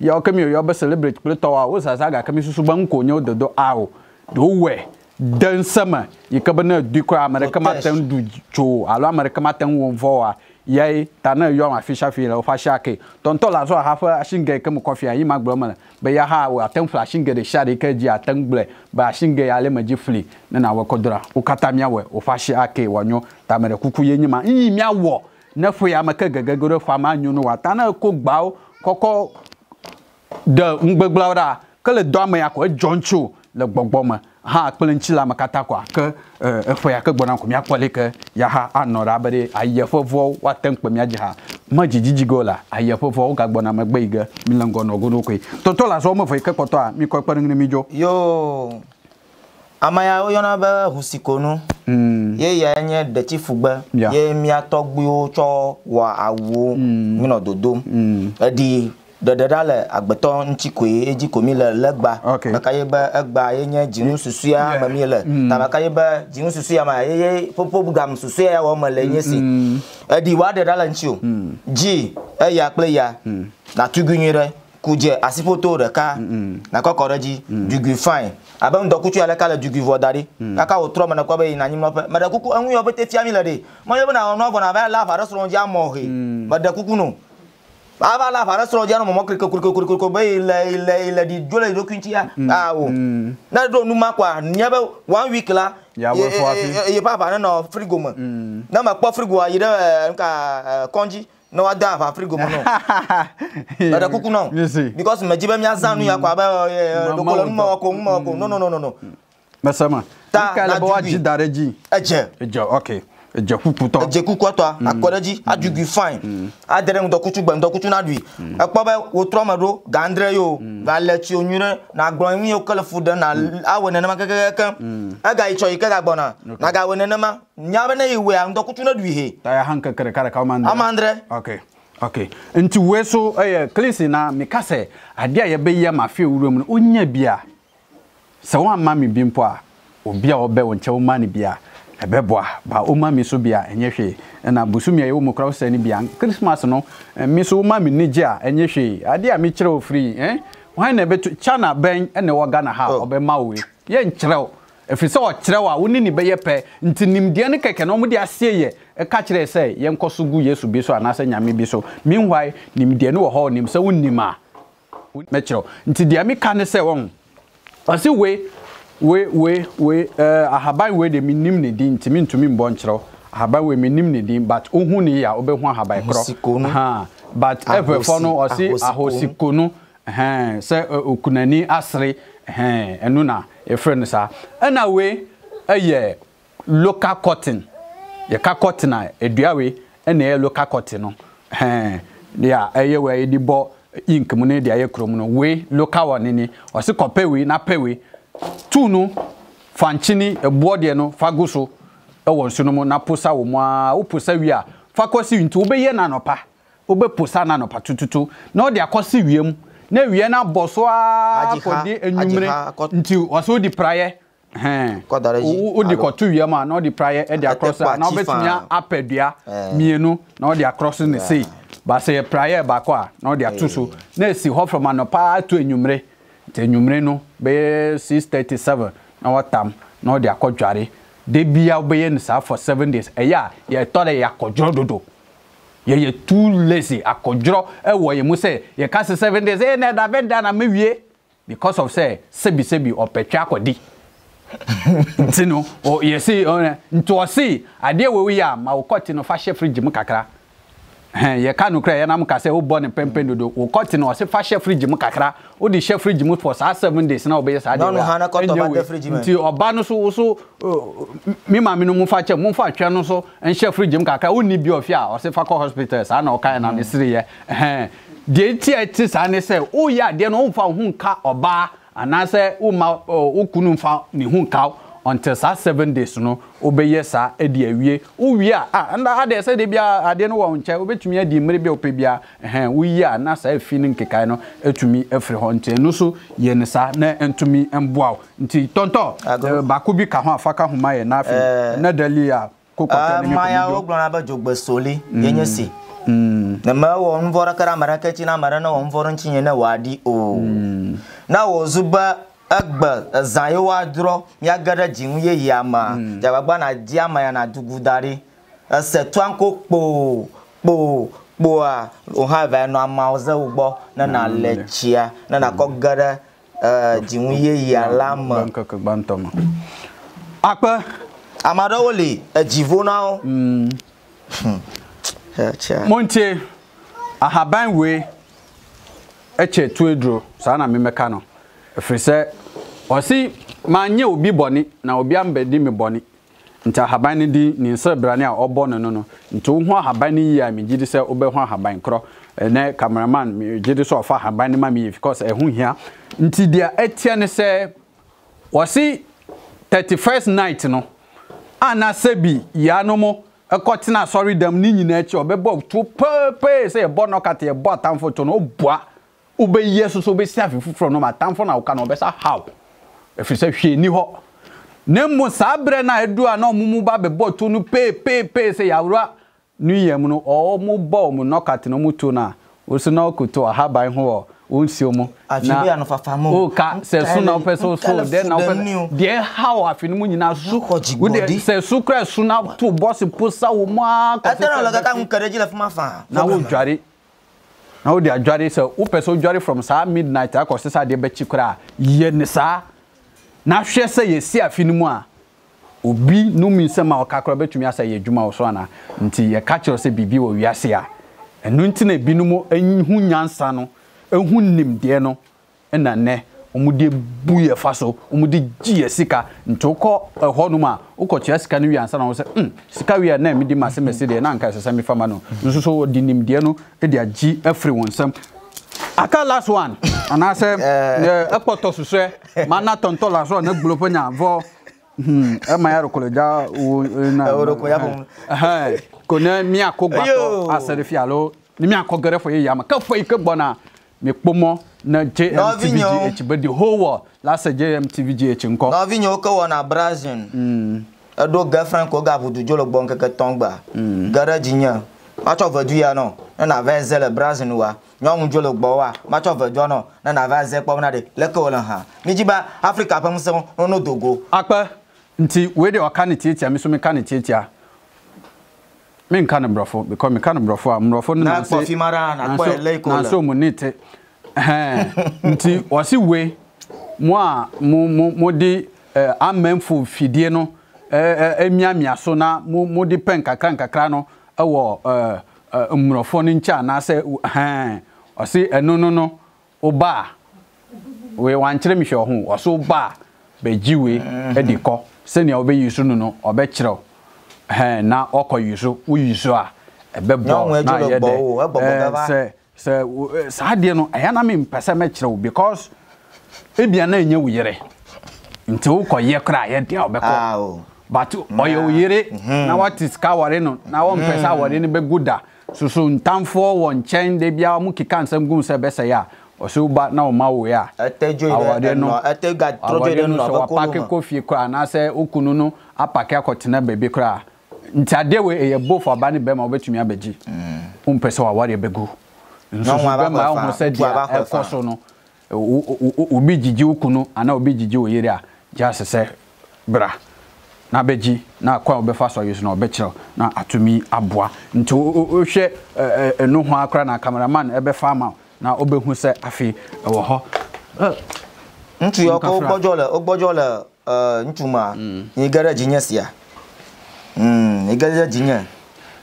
yawo ke mi yɔ be celebrate kple tɔwa wo zaza gake mi susu be ŋko nye wo dodo awo ɖewo wɔe de nseme yi ke be ne dui kura ame ɖeke mate ŋu du tso alo ame ɖeke mate ŋu wɔ vɔ wa yai ta ne yɔ ma fisa fi le woƒe asi ake tɔntɔ la zɔ haƒe asinge ke me kɔfia yi ma gblɔm le be ya hã wò ate ŋu ƒle asinge ɖe sia ɖe yi ke dzi ate ŋu gblɔe be asinge ya le me dzi fli ne na wɔ kɔdora wo katã miawɔe woƒe asi ake wòanyo ta me ɖe kuku ye nye ma yi miawɔ ne ƒe ya me ke gege ge ɖe ƒea ma nyo no wata ne ko gbawo kɔkɔ de nugbegblẽwo ɖa ke le dɔ ame ya ko edzɔ ŋtso le gbɔgbɔ me hã kple ŋutsilame katã koa ke e, exɔ ya ke gbɔna ko míakpɔ le ke ya hã anɔ ɖa be ɖe ayeƒe vɔwo woate ŋu kpe míadzi hã medzidzidzige wole ayeƒe vɔwo gagbɔna megbe yi ge mi le ŋgɔ nɔ go ɖokoe tɔtɔ le azɔ wɔme eve yi ke kpɔtɔa mi kɔ ekpe nuŋri mi dzo. yoo ame hmm. ya woyɔna be husikonu mm. ye ya nye ɖetsiƒugbe ye mía tsɔ wɔ awuwo hmm. minɔ dodom mm dɔdɔɖa le agbetɔ ŋuti koe edzi ko mi le legba meka ye be egba ye nye dzinu susua me mi le mm. ta meka ye be dzinu susua ma ye popo gam susua ya wɔme le nye si mm. eɖi wa ɖeɖa le ŋuti o mm. dzi eya kple ya na nyui ɖe kudze asiƒoto ɖeka nakɔkɔ ɖe dzi dugui fain abe ŋdɔkutsu ya leka le dugui vɔ da ɖi kaka wòtrɔ me nekɔ be yina anyimlɔƒe meɖe kuku eŋu yawo pete fia mi le ɖe mɔyɔ bena wɔnɔ vɔna va la aʋa ɖe srɔ̃ dzi amɔ he meɖe kuku no ava la fa na sɔrɔ diya no mɔmɔ kiriko kiriko kiriko kiriko bɛ ilɛ ilɛ ilɛ di jo le dokun tia mm, awo ah, mm. na do numa kua nya bɛ one week la ye pa fa ne nɔ frigo me mm. na ma kpɔ frigo a yi ɖe nka eh, kɔndzi ne wa da afa frigo me nɔ eɖe kuku nɔ because me dzi be eh, mia zã nu ya kua be doko le numewɔ ko numewɔ ko no no no no. mesema ta na ju bi ta na ju bi ok ejekukutɔ ejekukutɔ akɔdɛdzi adugui fain adɛrɛ ŋdɔkutsu gbɛ ŋdɔkutsu nadui ekpɔ be wotrɔme ɖo gandre yio gale tsi onyui ɖe nagbɔnyi mi yiwo ke le fu ɖe na awɔ nenema kekekeke egayi tsɔ yi ke gagbɔna nagawɔ nenema nya be ne yi wɔa ŋdɔkutsu ne he. taya hã keke ɖeka ɖeka wɔmandre amandre. ok ok nti wo so ɛyɛ kilisi na mikase adi a yɛbɛ yia ma fi owurɔ mu no onye bia sɛ wɔn ama mi bi mpo a obi a ɔbɛ wɔn nkyɛn ɛbɛboa ba ɔma mi so bia ɛnyɛ hwee ɛna bosomi a ɛwɔ mu kora ɔsɛ no bia christmas no mi so ɔma mi ni gye a ɛnyɛ hwee adeɛ a mi kyerɛ ofiri ɛn wɔn na ɛbɛto china bɛn ɛna ɛwɔ ghana ha oh. ɔbɛma owe yɛ nkyerɛw ɛfiri sɛ ɔkyerɛw a wɔne ne bɛyɛ pɛ nti nimdeɛ ne kɛkɛ na wɔn de aseɛ yɛ ɛka kyerɛ sɛ yɛn kɔ so gu yesu bi so anaasɛ nyame bi so meanwhile nimdeɛ no wɔ hɔ nim sɛ wɔn nim a mɛkyerɛw nti deɛ meka ne sɛ wɔn ɔsi wei we we we ee eh, ahaban wee de menim ne din nti ntumi mbɔ nkyerɛw ahaban wei menim ne din but ohu ne yia wobɛhu ahaban korɔ ha but ɛfɛfɔ no ɔsi ahosiko no ɛhɛn sɛ okunani eh, asere ɛhɛn ɛnu na efirɛ no saa ɛna wei ɛyɛ local cotton yɛka cotton a edua we na ɛyɛ local cotton no ɛhɛn deɛ ɛyɛ wei de bɔ ink mu ne deɛ ɛyɛ kurom no we local wɔ ni ni ɔsi kɔpɛ wei na pɛ wei. tu no fa nkyene ɛboɔ deɛ no fa gu so ɛwɔ nsuo no mu na posa wɔ mu a woposa wie a fa kɔsi obe wobɛyɛ n'anɔpa wobɛposa n'anɔpa tututu na ɔde akɔsi wiem na wie no abɔ so a kɔde enwumire nti ɔsɛ wodi praeɛ wodi kɔto wiem a na ɔde praeɛ ɛde akɔrɔ so a na wobɛtumi apɛ dua mmienu na ɔde akɔrɔ so ne sei baasa yɛ praeɛ baako a na ɔde ato so na esi hɔ from anɔpa ato enwumire. te no bɛyɛ 6:37 thirty seven na wɔtam na wɔde akɔdware de bia wobɛyɛ no saa for seven days ɛyɛ a yɛtɔ dɛ yɛ akɔdworɔ dodo yɛyɛ too lazy akɔdworɔ ɛwɔ yɛn mu sɛ yɛka se 7 days ɛyɛ nɛ da bɛ da na mɛwie because of sɛ sebisebi ɔpɛtwa akɔdi nti no yɛsi nti ɔsi adeɛ wɔ a ma wokɔ te no fa hyɛ fridge mu kakra yɛka nokorɛ yɛnam ka sɛ wobɔ ne pɛmpɛ dodo wokɔ te no ɔse fa hyɛ frigye mu kakra di hyɛ frigye mu saa seven days na wobɛyɛ saa deɛnti ɔba no so wo so me mame no mufa kyɛ momfa twɛ no so nhyɛ frigye mu kakra bi fa hospital saa na ɔka ɛnam sereyɛ deɛ nti a saa ne ya no wo wo kunu until sa seven days no wobɛyɛ saa de awie wowie a na adeɛ sɛ de bia adeɛ no wɔ wo nkyɛn wobɛtumi adi mmerɛ bi a wopɛ bia ɛhɛn woyie a na saa afi no nkekae no atumi afiri hɔ nti ɛno so yɛ ne saa na ntumi mboa wo nti tɔntɔ baako bi ka ho afa homa yɛ na afei na dali a kokɔmaya wogbɔna bɛ dzogbesoli mm. yenye si mm. ne me wɔ nuvɔ ɖe na ɖe ame ɖeke dzi na ame ɖe ne wɔ nuvɔ ɖe ŋtsi nye ne wòadi o na wòzu be egbe eza yi woadrɔ míage ɖe dzinu yeyea mea hmm. gba na di ama ya na dugu da ɖi ese toa ŋko kpoo kpoo kpoa wò hã va nɔ ameawo ze wo gbɔ ne na le hmm. tsia na na kɔ ge ɖe e, dzinu yeyea la hmm. me. akpe. ame aɖewo li edzivo na wo. montie ahaban wee eche tuedro saa na mmemme ka no efiri sɛ si, ɔsi manyɛ obi bɔne na obi ambɛdi me bɔne nti ahaban no di ne nsa brane a ɔbɔ no no no nti wohu ahaban no yie a megye di sɛ wobɛhu ahaban korɔ ɛnɛ cameraman megye di sɛ ɔfa ahaban no ma meyɛ because ɛho hia nti deɛ ɛteɛ ne sɛ wɔse 31st night no ana sɛ bi yia no mo ɛkɔtena asɔre dam ne nyinaa akyi ɔbɛbɔ to peepee sɛ yɛbɔ nɔkata yɛbɔ atamfo to no ɔboa wobɛyɛ so so wobɛsi afe foforɔ no ma atamfo na woka no ɔbɛsa how ɛfiri sɛ hwee ni hɔ na mmom saa berɛ no a ɛdu a na ɔmo mu ba bɛbɔ to no peepeepee sɛ yɛawura no yɛ mu no ɔmo bɔ ɔmo nɔkat no ɔmo to no a wosu na ɔkoto ahaban ho wɔ wonsuo mu na woka sɛ so na wopɛ sɛ woso dɛ na wopɛ deɛ haw afe no mu nyinaa so wode sɛ so kora so na to bɔse posa wo mu a na wodware na wode adware sɛ wopɛ sɛ wodware from sa midnight akɔse sɛ adeɛ bɛkyi koraa yɛ ne saa na ahwɛ sɛ yɛsi afi no mu a obi nom nsɛm a ɔka kora bɛtumi asɛ yɛ adwuma wɔ so ana nti yɛka kyerɛ sɛ biribi wɔ wiase a ɛno nti na ebinom ɛhu nyansa no ɛhu nimdeɛ no ɛna nnɛ wɔn de bu yɛ fa so wɔn de gyi yɛ sika nti wokɔ ɛhɔnom a wokɔtua sika no wie ansa na wɔn sɛ hmm sika wie a na ɛmi di ma se mɛsi deɛ na nka ɛsɛ sɛ mi fa ma no nso so wɔde nimdeɛ no ɛde agyi ɛfiri wɔn nsam aka last one anasɛ eh. eh, ekpɔtɔ susue mana tɔntɔ la sɔ ne gblo ƒe nya vɔ hmm, ema ya ja wo eh, na ko ne miakɔ gbatɔ aseɖefi alo ne miakɔ ge ɖe fɔ yeye ame ke fɔ yi ke gbɔna mikpomɔ ne jmtvg etsi be the whole world la se jmtvg etsi ŋkɔ. nɔvinyewo ke wɔna brazil hmm. eɖo girlfriend ko ga ʋududzo le gbɔ ŋkeke tɔn gba hmm. ge ɖe dzinye matsɔ vedu ya nɔ ne na va ze le brazil wa. nyɔnu dzo le gbɔ wa matsɔ ve dzɔ nɔ ne nàva zɛ kpɔm na ɖe leke wòle hã mídzi ba afrika ƒe ŋusẽ no no dogo. akpɛ nti wei de waka ne tietia mi so mi ka ne tietia mi nka ne borɔfo because mi ka ne borɔfo a borɔfo ne na se fima ɖa nakpɔ ele yi ko le na so mu ne te nti wɔsi wei mo a mo mo mo di amemfo fidie no emiamia so na mo mo di pɛn kakra nkakra no ɛwɔ mmorɔfo no nkyɛn anaasɛ ɔsi ɛnu no nu a wee wankyerɛ mi hwɛ ɔho ɔso a bɛgyi wei ɛde kɔ sɛnea na ɔkɔ yi a ɛbɛbɔ na yɛ dɛ ɛɛ sɛ sɛ saa adeɛ no ɛyɛ na mi mpɛ sɛ mɛkyerɛw because ebien na enye wo nti yɛ yɛ deɛ ɔbɛkɔ but ɔyɛ mhm. na wate sika no na wɔmpɛ sɛ mhm. awɔre no da susu ntamfoɔ wɔ nkyɛn de bia mu keka nsɛm gum sɛ bɛsɛ yɛ ɔsɛ woba na ɔma wo yɛ a awɔde no awɔde no sɛ wapake kɔ fie koraa anaasɛ wokunu no apake akɔtena baabi koraa nti adeɛ wei ɛyɛ bof aba ne bɛrima wobɛtumi abɛgye mm. wompɛ sɛ wawareɛ bɛgu nsusu bɛma woho sɛ deɛ ɛkɔ so no obi gyigye wo kunu anaa obi gyigye wo a gyaa sɛ sɛ bra na abɛgye na kwa wɔbɛfa asɔre so na ɔbɛkyerɛw na atumi aboa nti wohwɛ ɛno e, e, e, ho akra na cameraman ebe ama na wobɛhu sɛ afi. ɛwɔ hɔ eh, ntu yɛ ɔkɔ wogbɔdzɔ le wogbɔdzɔ le ŋutsu ma yi mm. ge ɖe dzinye sia yi mm, ge ɖe dzinye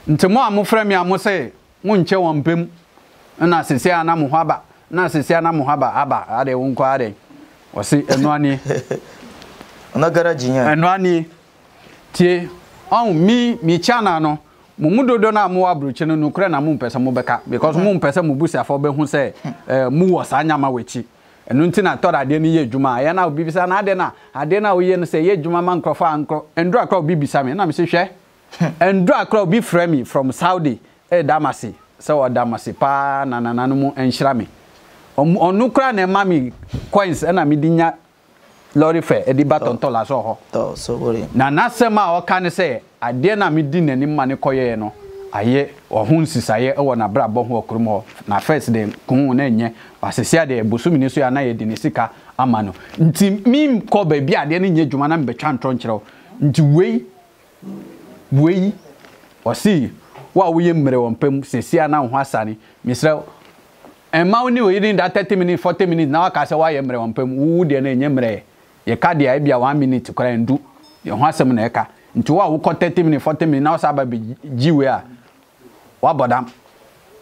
nti mo a mofrɛ mi a mo sɛ monkyɛ wɔn na sesia na mo ho na sesia na mo ho aba aba ade wo nkɔ ade wɔse ɛno anie ɛno ge ɖe dzinye ɛno anie tie ɔn mi mi channel no mo mu dodo na mo aburukyi no nukura na mo mpɛ sɛ mo bɛka because mo mpɛ sɛ mo busuafo bɛhu sɛ ɛɛ mo wɔ saa nyama wɔ akyi ɛnu nti na tɔrɔ adeɛ no yɛ adwuma a yɛn a obi bisa na adeɛ na adeɛ na oyɛ no sɛ yɛ adwuma ma nkorɔfo a nkorɔ nduro akora obi bisa mi ɛna si hwɛ nduro akora obi frɛ mi from saudi ɛyɛ damasi sɛ wɔ damasi paa na nana no mu nhyira mi ɔno na ɛma mi coins ɛna mi di nya lɔrifɛ ɛde ba tɔntɔ la sɔ hɔ. na n'asɛm a ɔka ne sɛ adeɛ na mi di n'anim ma ne kɔyɛ no ayɛ ɔho nsisayɛ ɛwɔ n'abrabɔ ho ɔkurom hɔ na fɛs de kun ne nyɛ wasese adeɛ bosomi ne so yɛ anayɛ de ne sika ama no nti mi kɔ baabi adeɛ ne nyɛ dwuma na mi bɛ twa ntɔ nkyerɛw nti wei wei ɔsi wo a woyɛ mmerɛ wɔ mpam sesia na ho asane mesrɛ ɛma wo oyiri da 30 minutes forty minutes na waka sɛ woayɛ mmerɛ wɔ mpam wo deɛ no ɛnyɛ mmerɛɛ yɛka deɛ a one minute koraa ndu yɛn ho asɛm na ɛka nti wo a wokɔ thirty minute na ɔsɛ aba jiwe wei a wabɔ dam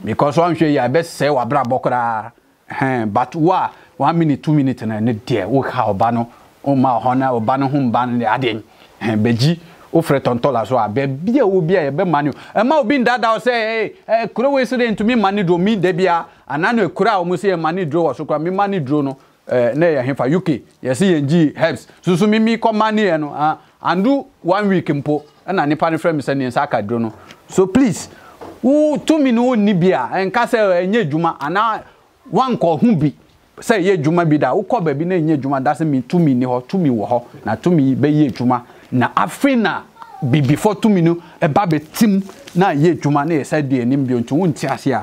because wɔnhwɛ yi a ɛbɛsɛe wabrabɔ koraa hɛn but wo a one minute two minute na ne deɛ woha ɔba no ɔma ɔhɔ na ɔba mba no adeɛ hɛn bɛgyi a a wobi a yɛbɛ ma obi ndada sɛ ɛɛ kuro de ntumi ma mi debia a wɔn yɛ ma ne duro wɔ so ma ne duro no Eh, ne yɛ hefa uk yɛsɛ yɛn gyi herbs soso mimi kɔma ne yɛ no ah andu one week mpo ɛna nipa ne frɛ mi sɛ ne nsa no so please wo tumi ne wo ni bi a nka sɛ eh, ɛnyɛ adwuma anaa wankɔ ho bi sɛ ɛyɛ adwuma bi da wokɔ baabi na ɛnyɛ adwuma da sɛ mi tumi ni hɔ tumi wɔ hɔ na tumi bɛyɛ adwuma na afei na bibifɔ tumi no ɛba bɛtim na ɛyɛ adwuma na yɛsɛ deɛ anim bio nti wonti ase a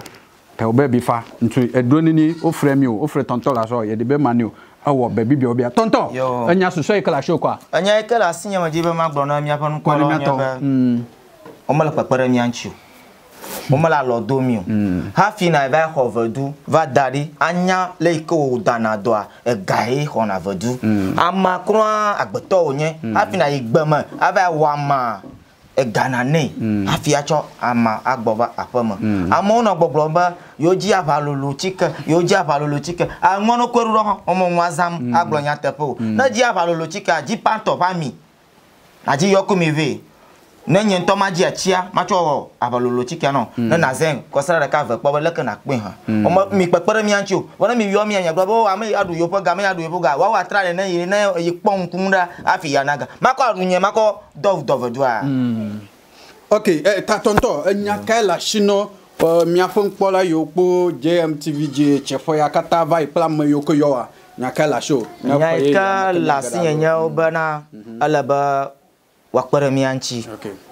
pɛ wo fa nti aduro no ni wofrɛ mi o wofrɛ tɔntɔn la so yɛde bɛma ne o ɛwɔ baabi bia wobia tɔntɔn ɛnya sosɔ yi kala sio kɔ a ɛnya yi kala si nyama gye bɛma gblɔ na miaƒe nukɔlɔ miaƒe mm. wɔmele kpekpe ɖe miaŋtsi o mɔmɔ la lɔ do mi o mm. hafi na eva xɔ vedu va da anya le yi ke wo dana doa ega ye xɔna vedu mm. ama kura agbetɔ wonye hafi na yi gbeme ava wɔ amaa. Ghanaian mm. afia tsɔ ama agbɔ va aƒeme mm. amewo nɔ gbɔgblɔm be yewo dzi aʋalolo tsike yewo dzi aʋalolo tsike aŋɔnokue ɖoɖɔ hã wɔmɔ ŋua zam hmm. agblɔ nyateƒe o hmm. ne dzi aʋalolo tsike adzi pantɔ ƒe ami adzi yɔkumivee ne nye ŋutɔ ma dzia tsia ma tsɔ wɔ abalolo tsikia nɔ hmm. ne na zɛn kɔsɛra ɖeka ve kpɔ be leke na kpe hã hmm. ɔmɔ mi kpekpe ɖe mía o wɔ mi yɔ mía nyagblɔ be wo oh, ame yi aɖu yewo ƒe ga ame yi aɖu yewo ga woawo atra ne ne yi ne yi kpɔ ŋkuŋu ɖa hafi yana ga makɔ aɖu nye makɔ dɔv dɔve doa. Hmm. ok ɛ eh, tatɔntɔ enya kae le asi nɔ ya katã va yi kple ame yiwo ke yɔ wa nya kae le asi o. nya kae woakpe ɖe mía ŋtsi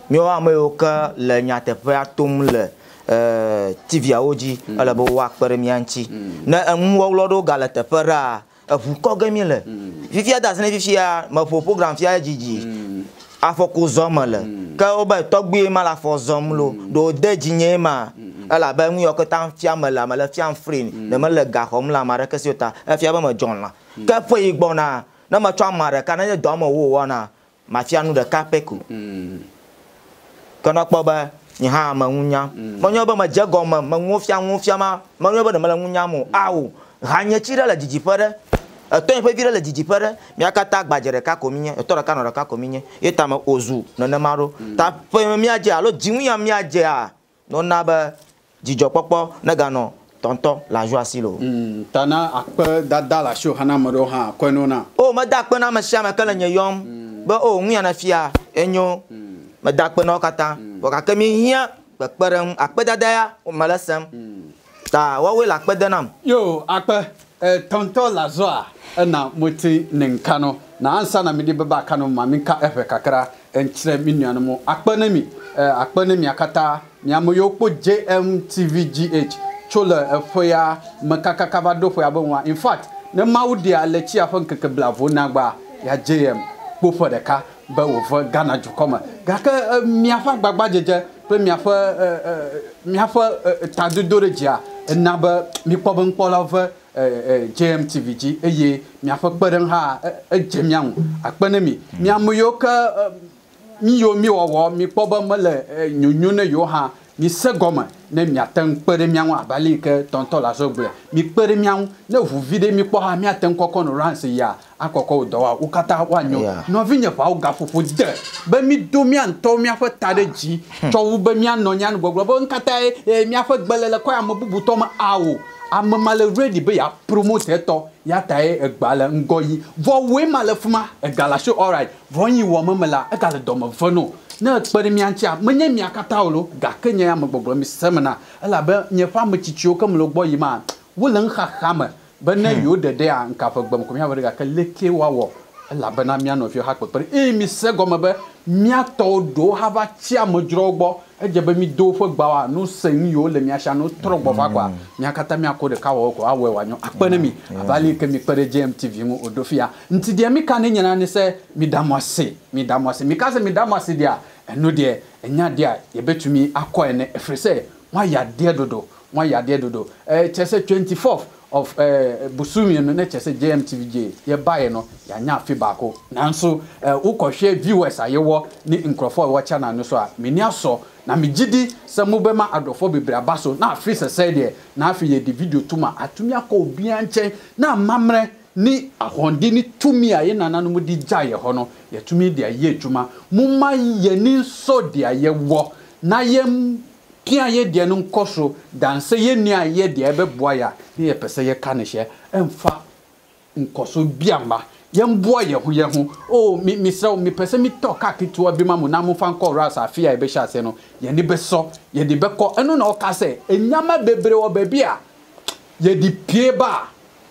míawo ame yiwo ke le nyateƒea tom le e, tiviawo dzi mm. ele be woakpe ɖe mía ŋtsi mm. ne enuwɔwlɔ ɖewo gale teƒe ɖaa eʋu kɔ ge mí le mm. fifia da sene fifia meƒo program fia dzidzi afɔku zɔm mele ke wobe tɔgbui ma le afɔ zɔm lo ɖewo de dzinye ma elabe nu yiwo katã fia me le ame le fiam fri ne mele gaxɔm le ame aɖeke siwo ta efia be me dzɔ lã ke ƒe yi gbɔna ne metsɔ ame ɖeka ne nye dɔ ame wo wɔna mafia nu ɖeka pɛ ko ke ne kpɔ be nye hã me ŋu nyam mm. menyo be medze gɔme me ŋuwo fiam ŋuwo fiama menyo be ɖe mele ŋu nyam o awo hanyetsi ɖe le didiƒe ɖe etɔ ƒe vi ɖe le didiƒe ɖe mía katã gbadze ɖeka ko mi nye etɔ ɖeka nɔ ɖeka ko mi nye ye tame ozu nenema ɖo mm. ta ƒe miadze alo dziŋu ya miadzea nɔna be dzidzɔkpɔkpɔ ne ganɔ tɔntɔ le azɔ asi lo. Mm, tana akpe dada le asi o hana ame ɖewo hã akɔe nɔ na. o meda akpe na ame sia ame ke le nye yɔm be o oh, ŋu ya na fia enyo meda akpe na wo katã vɔ gake mi hiã kpekpeɖeŋu akpedada ya wo me le sem ta woawoe le akpe de nam yo akpe eh, tɔntɔ la zɔa ɛna moti ne nka na ansa na mede bɛba aka no ma menka ɛhwɛ kakra nkyerɛ me nuano mu akpɛ no mi eh, akpɛ no mi akata meamɔ yɛwokpɔ jmtvgh tso le eƒe ya me kakaka va do ƒe ya be ŋua infact ne mawo ɖi alɛtsia ƒe nkeke blavo nagba ya jm ƒuƒoƒe ɖeka be wòve Ghana dukɔ me gake eh, míaƒe agbagbadzedze kple míaƒe eh, eh, míaƒe tadodo ɖe dzia ena be míkpɔ be nukpɔlawo ve JMTV dzi eye míaƒe kpeɖeŋu hã edze mía ŋu akpe ne mi míame yiwo ke mi yiwo mi wɔwɔ míkpɔ be mele nyonyo ne yiwo hã mise gɔme ne miate ŋu kpe ɖe mia ŋu abe ale yi ke tɔntɔ la zɔ gblɔe mi kpe ɖe mia ne ʋuvi ɖe mi kpɔ hã miate ŋu kɔkɔ no rance ya akɔkɔ wò dɔ wa wo katã woanyo nɔvi nye ʋawo gaƒoƒo de be mi do mia ŋutɔ miaƒe ta ɖe dzi tsɔ hmm. wu be mia nɔ nyanu gbɔgblɔ be nu katã ye e, miaƒe gbelele kɔ ame bubutɔ me awo ame ma le ready be ya promote etɔ ya ta ye egba le ŋgɔ yi vɔ woe ma le fi ma ega le alright vɔ nyi wɔme me la ega le dɔme ve no ne ekpe ɖe mia ŋutia menye mia katã o lo gake nye ya megbɔgblɔ mi seme na elabe nye ƒe ametsitsiwo ke me le gbɔ yima wole nuxaxa me be ne hmm. yewo ɖeɖea nka ƒe gbeme ko miabe ɖe gake leke woawɔ elabena mia nɔviwo hã kpekpe ɖe eye mi se gɔme be miatɔwo ɖewo hã va tsi amedzrowo gbɔ edze be mi do woƒe gbawoa nu se nu yiwo le miasia nu trɔ gbɔ va gbɔa mia katã miako ɖeka wɔwɔ ko awɔe wòanyɔ akpe ne mi abe mm. mm. ali ke mi kpe ɖe jmtv ŋu o do fia ŋuti deɛ mi ka ne nyina ne sɛ mi da mɔ se mi da mɔ se mi ka se mi da mɔ se deɛ eh, eh, enu deɛ enya deɛ yebetumi akɔ ene efiri sɛ wɔayi adeɛ dodo wɔayi adeɛ dodo ɛɛ kyɛ sɛ twenty fourth of ɛɛ busumi no ne kyɛ sɛ jmtvj yɛba yɛ no yɛanya afi baako nanso ɛɛ eh, wokɔhwɛ viewers a yɛwɔ ne nkurɔfoɔ a wɔkyɛ na megye di sɛ mobɛma adɔfoɔ bebree aba so na afei sɛsɛe deɛ na afei yɛde video tom a atumi akɔ obiara nkyɛn na amammerɛ ne ahoɔden ne tumi a yɛn nananom de gya yɛ hɔ no yɛtumi de ayɛ adwuma momma yɛni nsɔ de ayɛwɔ na yɛn pia yɛ deɛ no nkɔ so dansa yɛni a yɛ deɛ ɛbɛboa yɛ a ne yɛpɛ sɛ yɛka ne hyɛ ɛmfa nkɔso bi ama yɛmboa yɛ ho yɛ ho o oh, mesrɛ wo mepɛ sɛ metɔ ka ketewa bi ma mo na momfa nkɔ ras afe a yɛbɛhyɛ ase no yɛde bɛsɔ yɛde bɛkɔ ɛno na ɔka sɛ ɛnyama bebree wɔ baabi a yɛde pie ba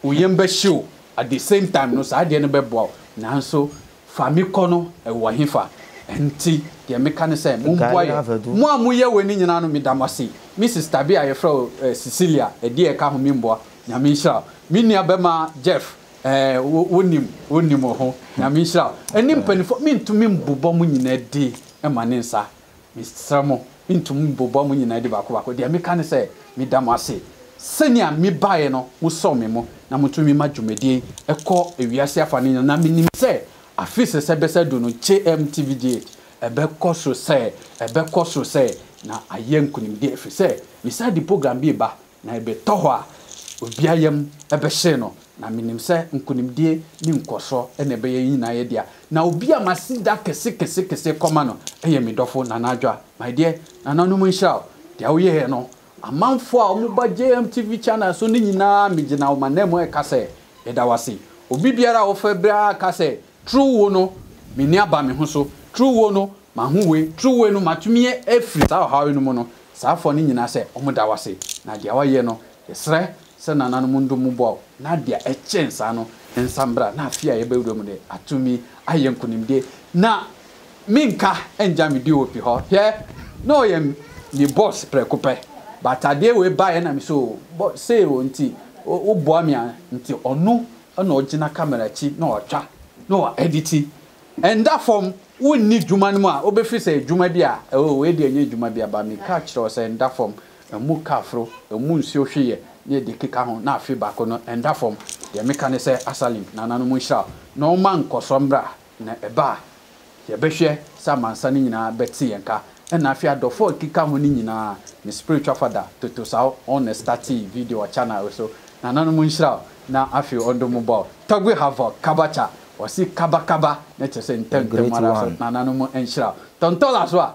a oyɛm bɛhye o at the same time no saa adeɛ no bɛboa o nanso fa kɔ no ɛwɔ he fa nti deɛ meka ne sɛ momboa yɛ mo a moyɛ wɔ ani nyinaa no meda mo ase me sister bi a yɛfrɛ o eh, cecilia ɛdeɛ ɛka ho memboa nyame nhyira me nua bɛma jeff ɛɛ eh, wonim wonim ho nyame nhyira ɛne eh. mpanimfoɔ mentumi mbobɔ mu nyinaa di ma ne nsa mesrɛ mo mentumi mbobɔ mu nyinaa di baako baako deɛ meka ne sɛ meda mo ase sɛnea mebaeɛ no mosɔ me mu na motumi ma dwumadie ɛkɔ ewiase afa no nyina na menim sɛ afe sɛ sɛ bɛsɛ do no kmtvgh ɛbɛkɔ so sɛ ɛbɛkɔ so sɛ na ayɛ nkonimdie ɛfiri sɛ mesa de program bi ba na ɛbɛtɔ hɔ a obiayam ɛbɛhye no na menim sɛ nkonimdie ne nkɔsɔ ɛna ɛbɛyɛ nyinaa yɛ dea na obi a masi da kɛsekɛsekɛse kɔma no ɛyɛ me dɔfo nana adwa my deɛ nananom nhyira o deɛ woyɛɛ no amanfoɔ a wɔba jmtv channel so ne nyinaa megyina wɔn anan mu ɛka sɛ yɛda wase obi biara a wɔfɛ biara ka sɛ true no me ni aba me ho so truwo wo no ma ho wei true wei no matumi afiri saa ɔhaw no mu no saa afɔ ne nyinaa sɛ wɔn wase na deɛ wɔyɛ no yɛsrɛ sɛ nananom bɔ na deɛ ɛkyɛ nsa no nsambra na afi a yɛbɛwura mu de atumi ayɛ nkonimdie na menka ɛngya me dop hɔ hwɛ na ɔyɛ me bɔs prɛko pɛ but adeɛ wei baeɛ na me so oh, sei o nti woboa me a nti ɔno na ɔgyina kamera akyi na ɔtwa na ɔɛditi ɛnda fam wonni dwuma no mu a wobɛfiri sɛ adwuma bi a ɛwɔ oh, wei deɛ ɛnyɛ adwuma bi aba meka kyerɛ sɛ ɛnda fam ɛmu kaforo ɛmu nsuo hweeɛ yɛ de keka ho na afe baako no ɛnda fam deɛ meka ne sɛ asalim nananom nhyira na ɔma nkɔsɔ mbra na ɛbaa yɛbɛhwɛ sɛ amansa no nyinaa bɛte yɛn ka ɛna afi adɔfoɔ keka ho no nyinaa ne spiritual father toto saa ɔne starting video channel so nananom nhyira na afei ɔdɔm bɔ tɔgbe havɔ kabacha wɔsi kabakaba na kyerɛ sɛ ntɛntɛm ara so nananom nhyira tɔntɔla so a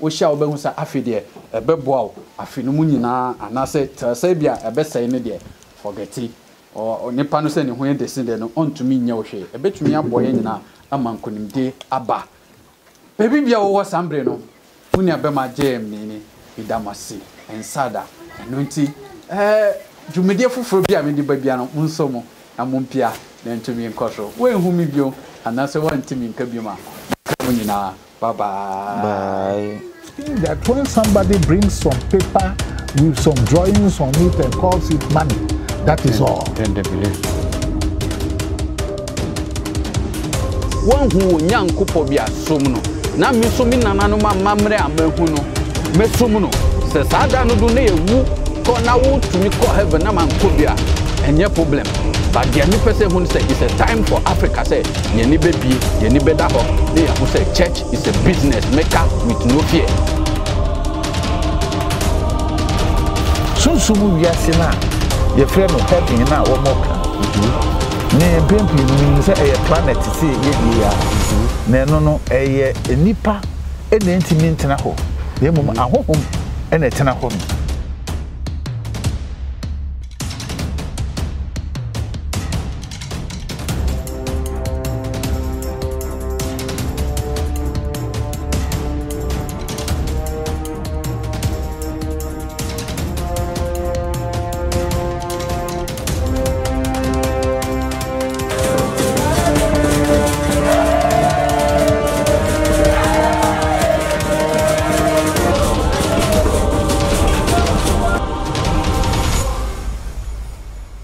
wohyia wobɛhu sɛ afe deɛ ɛbɛboa wo afe no mu nyinaa anaasɛ tɛsɛ bi a ɛbɛsɛe no deɛ fɔgɛti nipa no sɛ ne ho yɛ desi deɛ no ɔntumi nyɛ wo hwee ɛbɛtumi abɔ yɛ nyinaa ama nkonimdie aba baabi bia wowɔ saa mbere no wo nua bɛma gyɛɛm nini idamase ɛnsada ɛno nti ɛɛ dwumadie foforɔ bi a mede ba bia no mo nsɔ mu na mo mpia na ntumi nkɔ so woanhu me bio anaasɛ woantimi nka bio ma mo nyinaa Bye bye. Bye. That when somebody brings some paper with some drawings on it and calls it money, that is all. Then they believe. wɔnhu onyankopɔ bi asom no na me so me nananom amammerɛ amahu no mɛsom no sɛ saa da no do na yɛwu kɔ na wotumi kɔ heaven na mankɔ bi a ɛnyɛ problem but deɛ nipɛ sɛ hun sɛ it's a time for africa Say yɛn ni baby, bie yɛn better hope. da hɔ ne church is a business maker with no fear. So, sunsun wiase na yɛfrɛ no heaven na wɔmɔ ka ne mpempem nim sɛ ɛyɛ planet se yɛdie a na ɛno no ɛyɛ nnipa ɛna ntimi ntena hɔ na mmom ahohom ɛna ɛtena hɔ no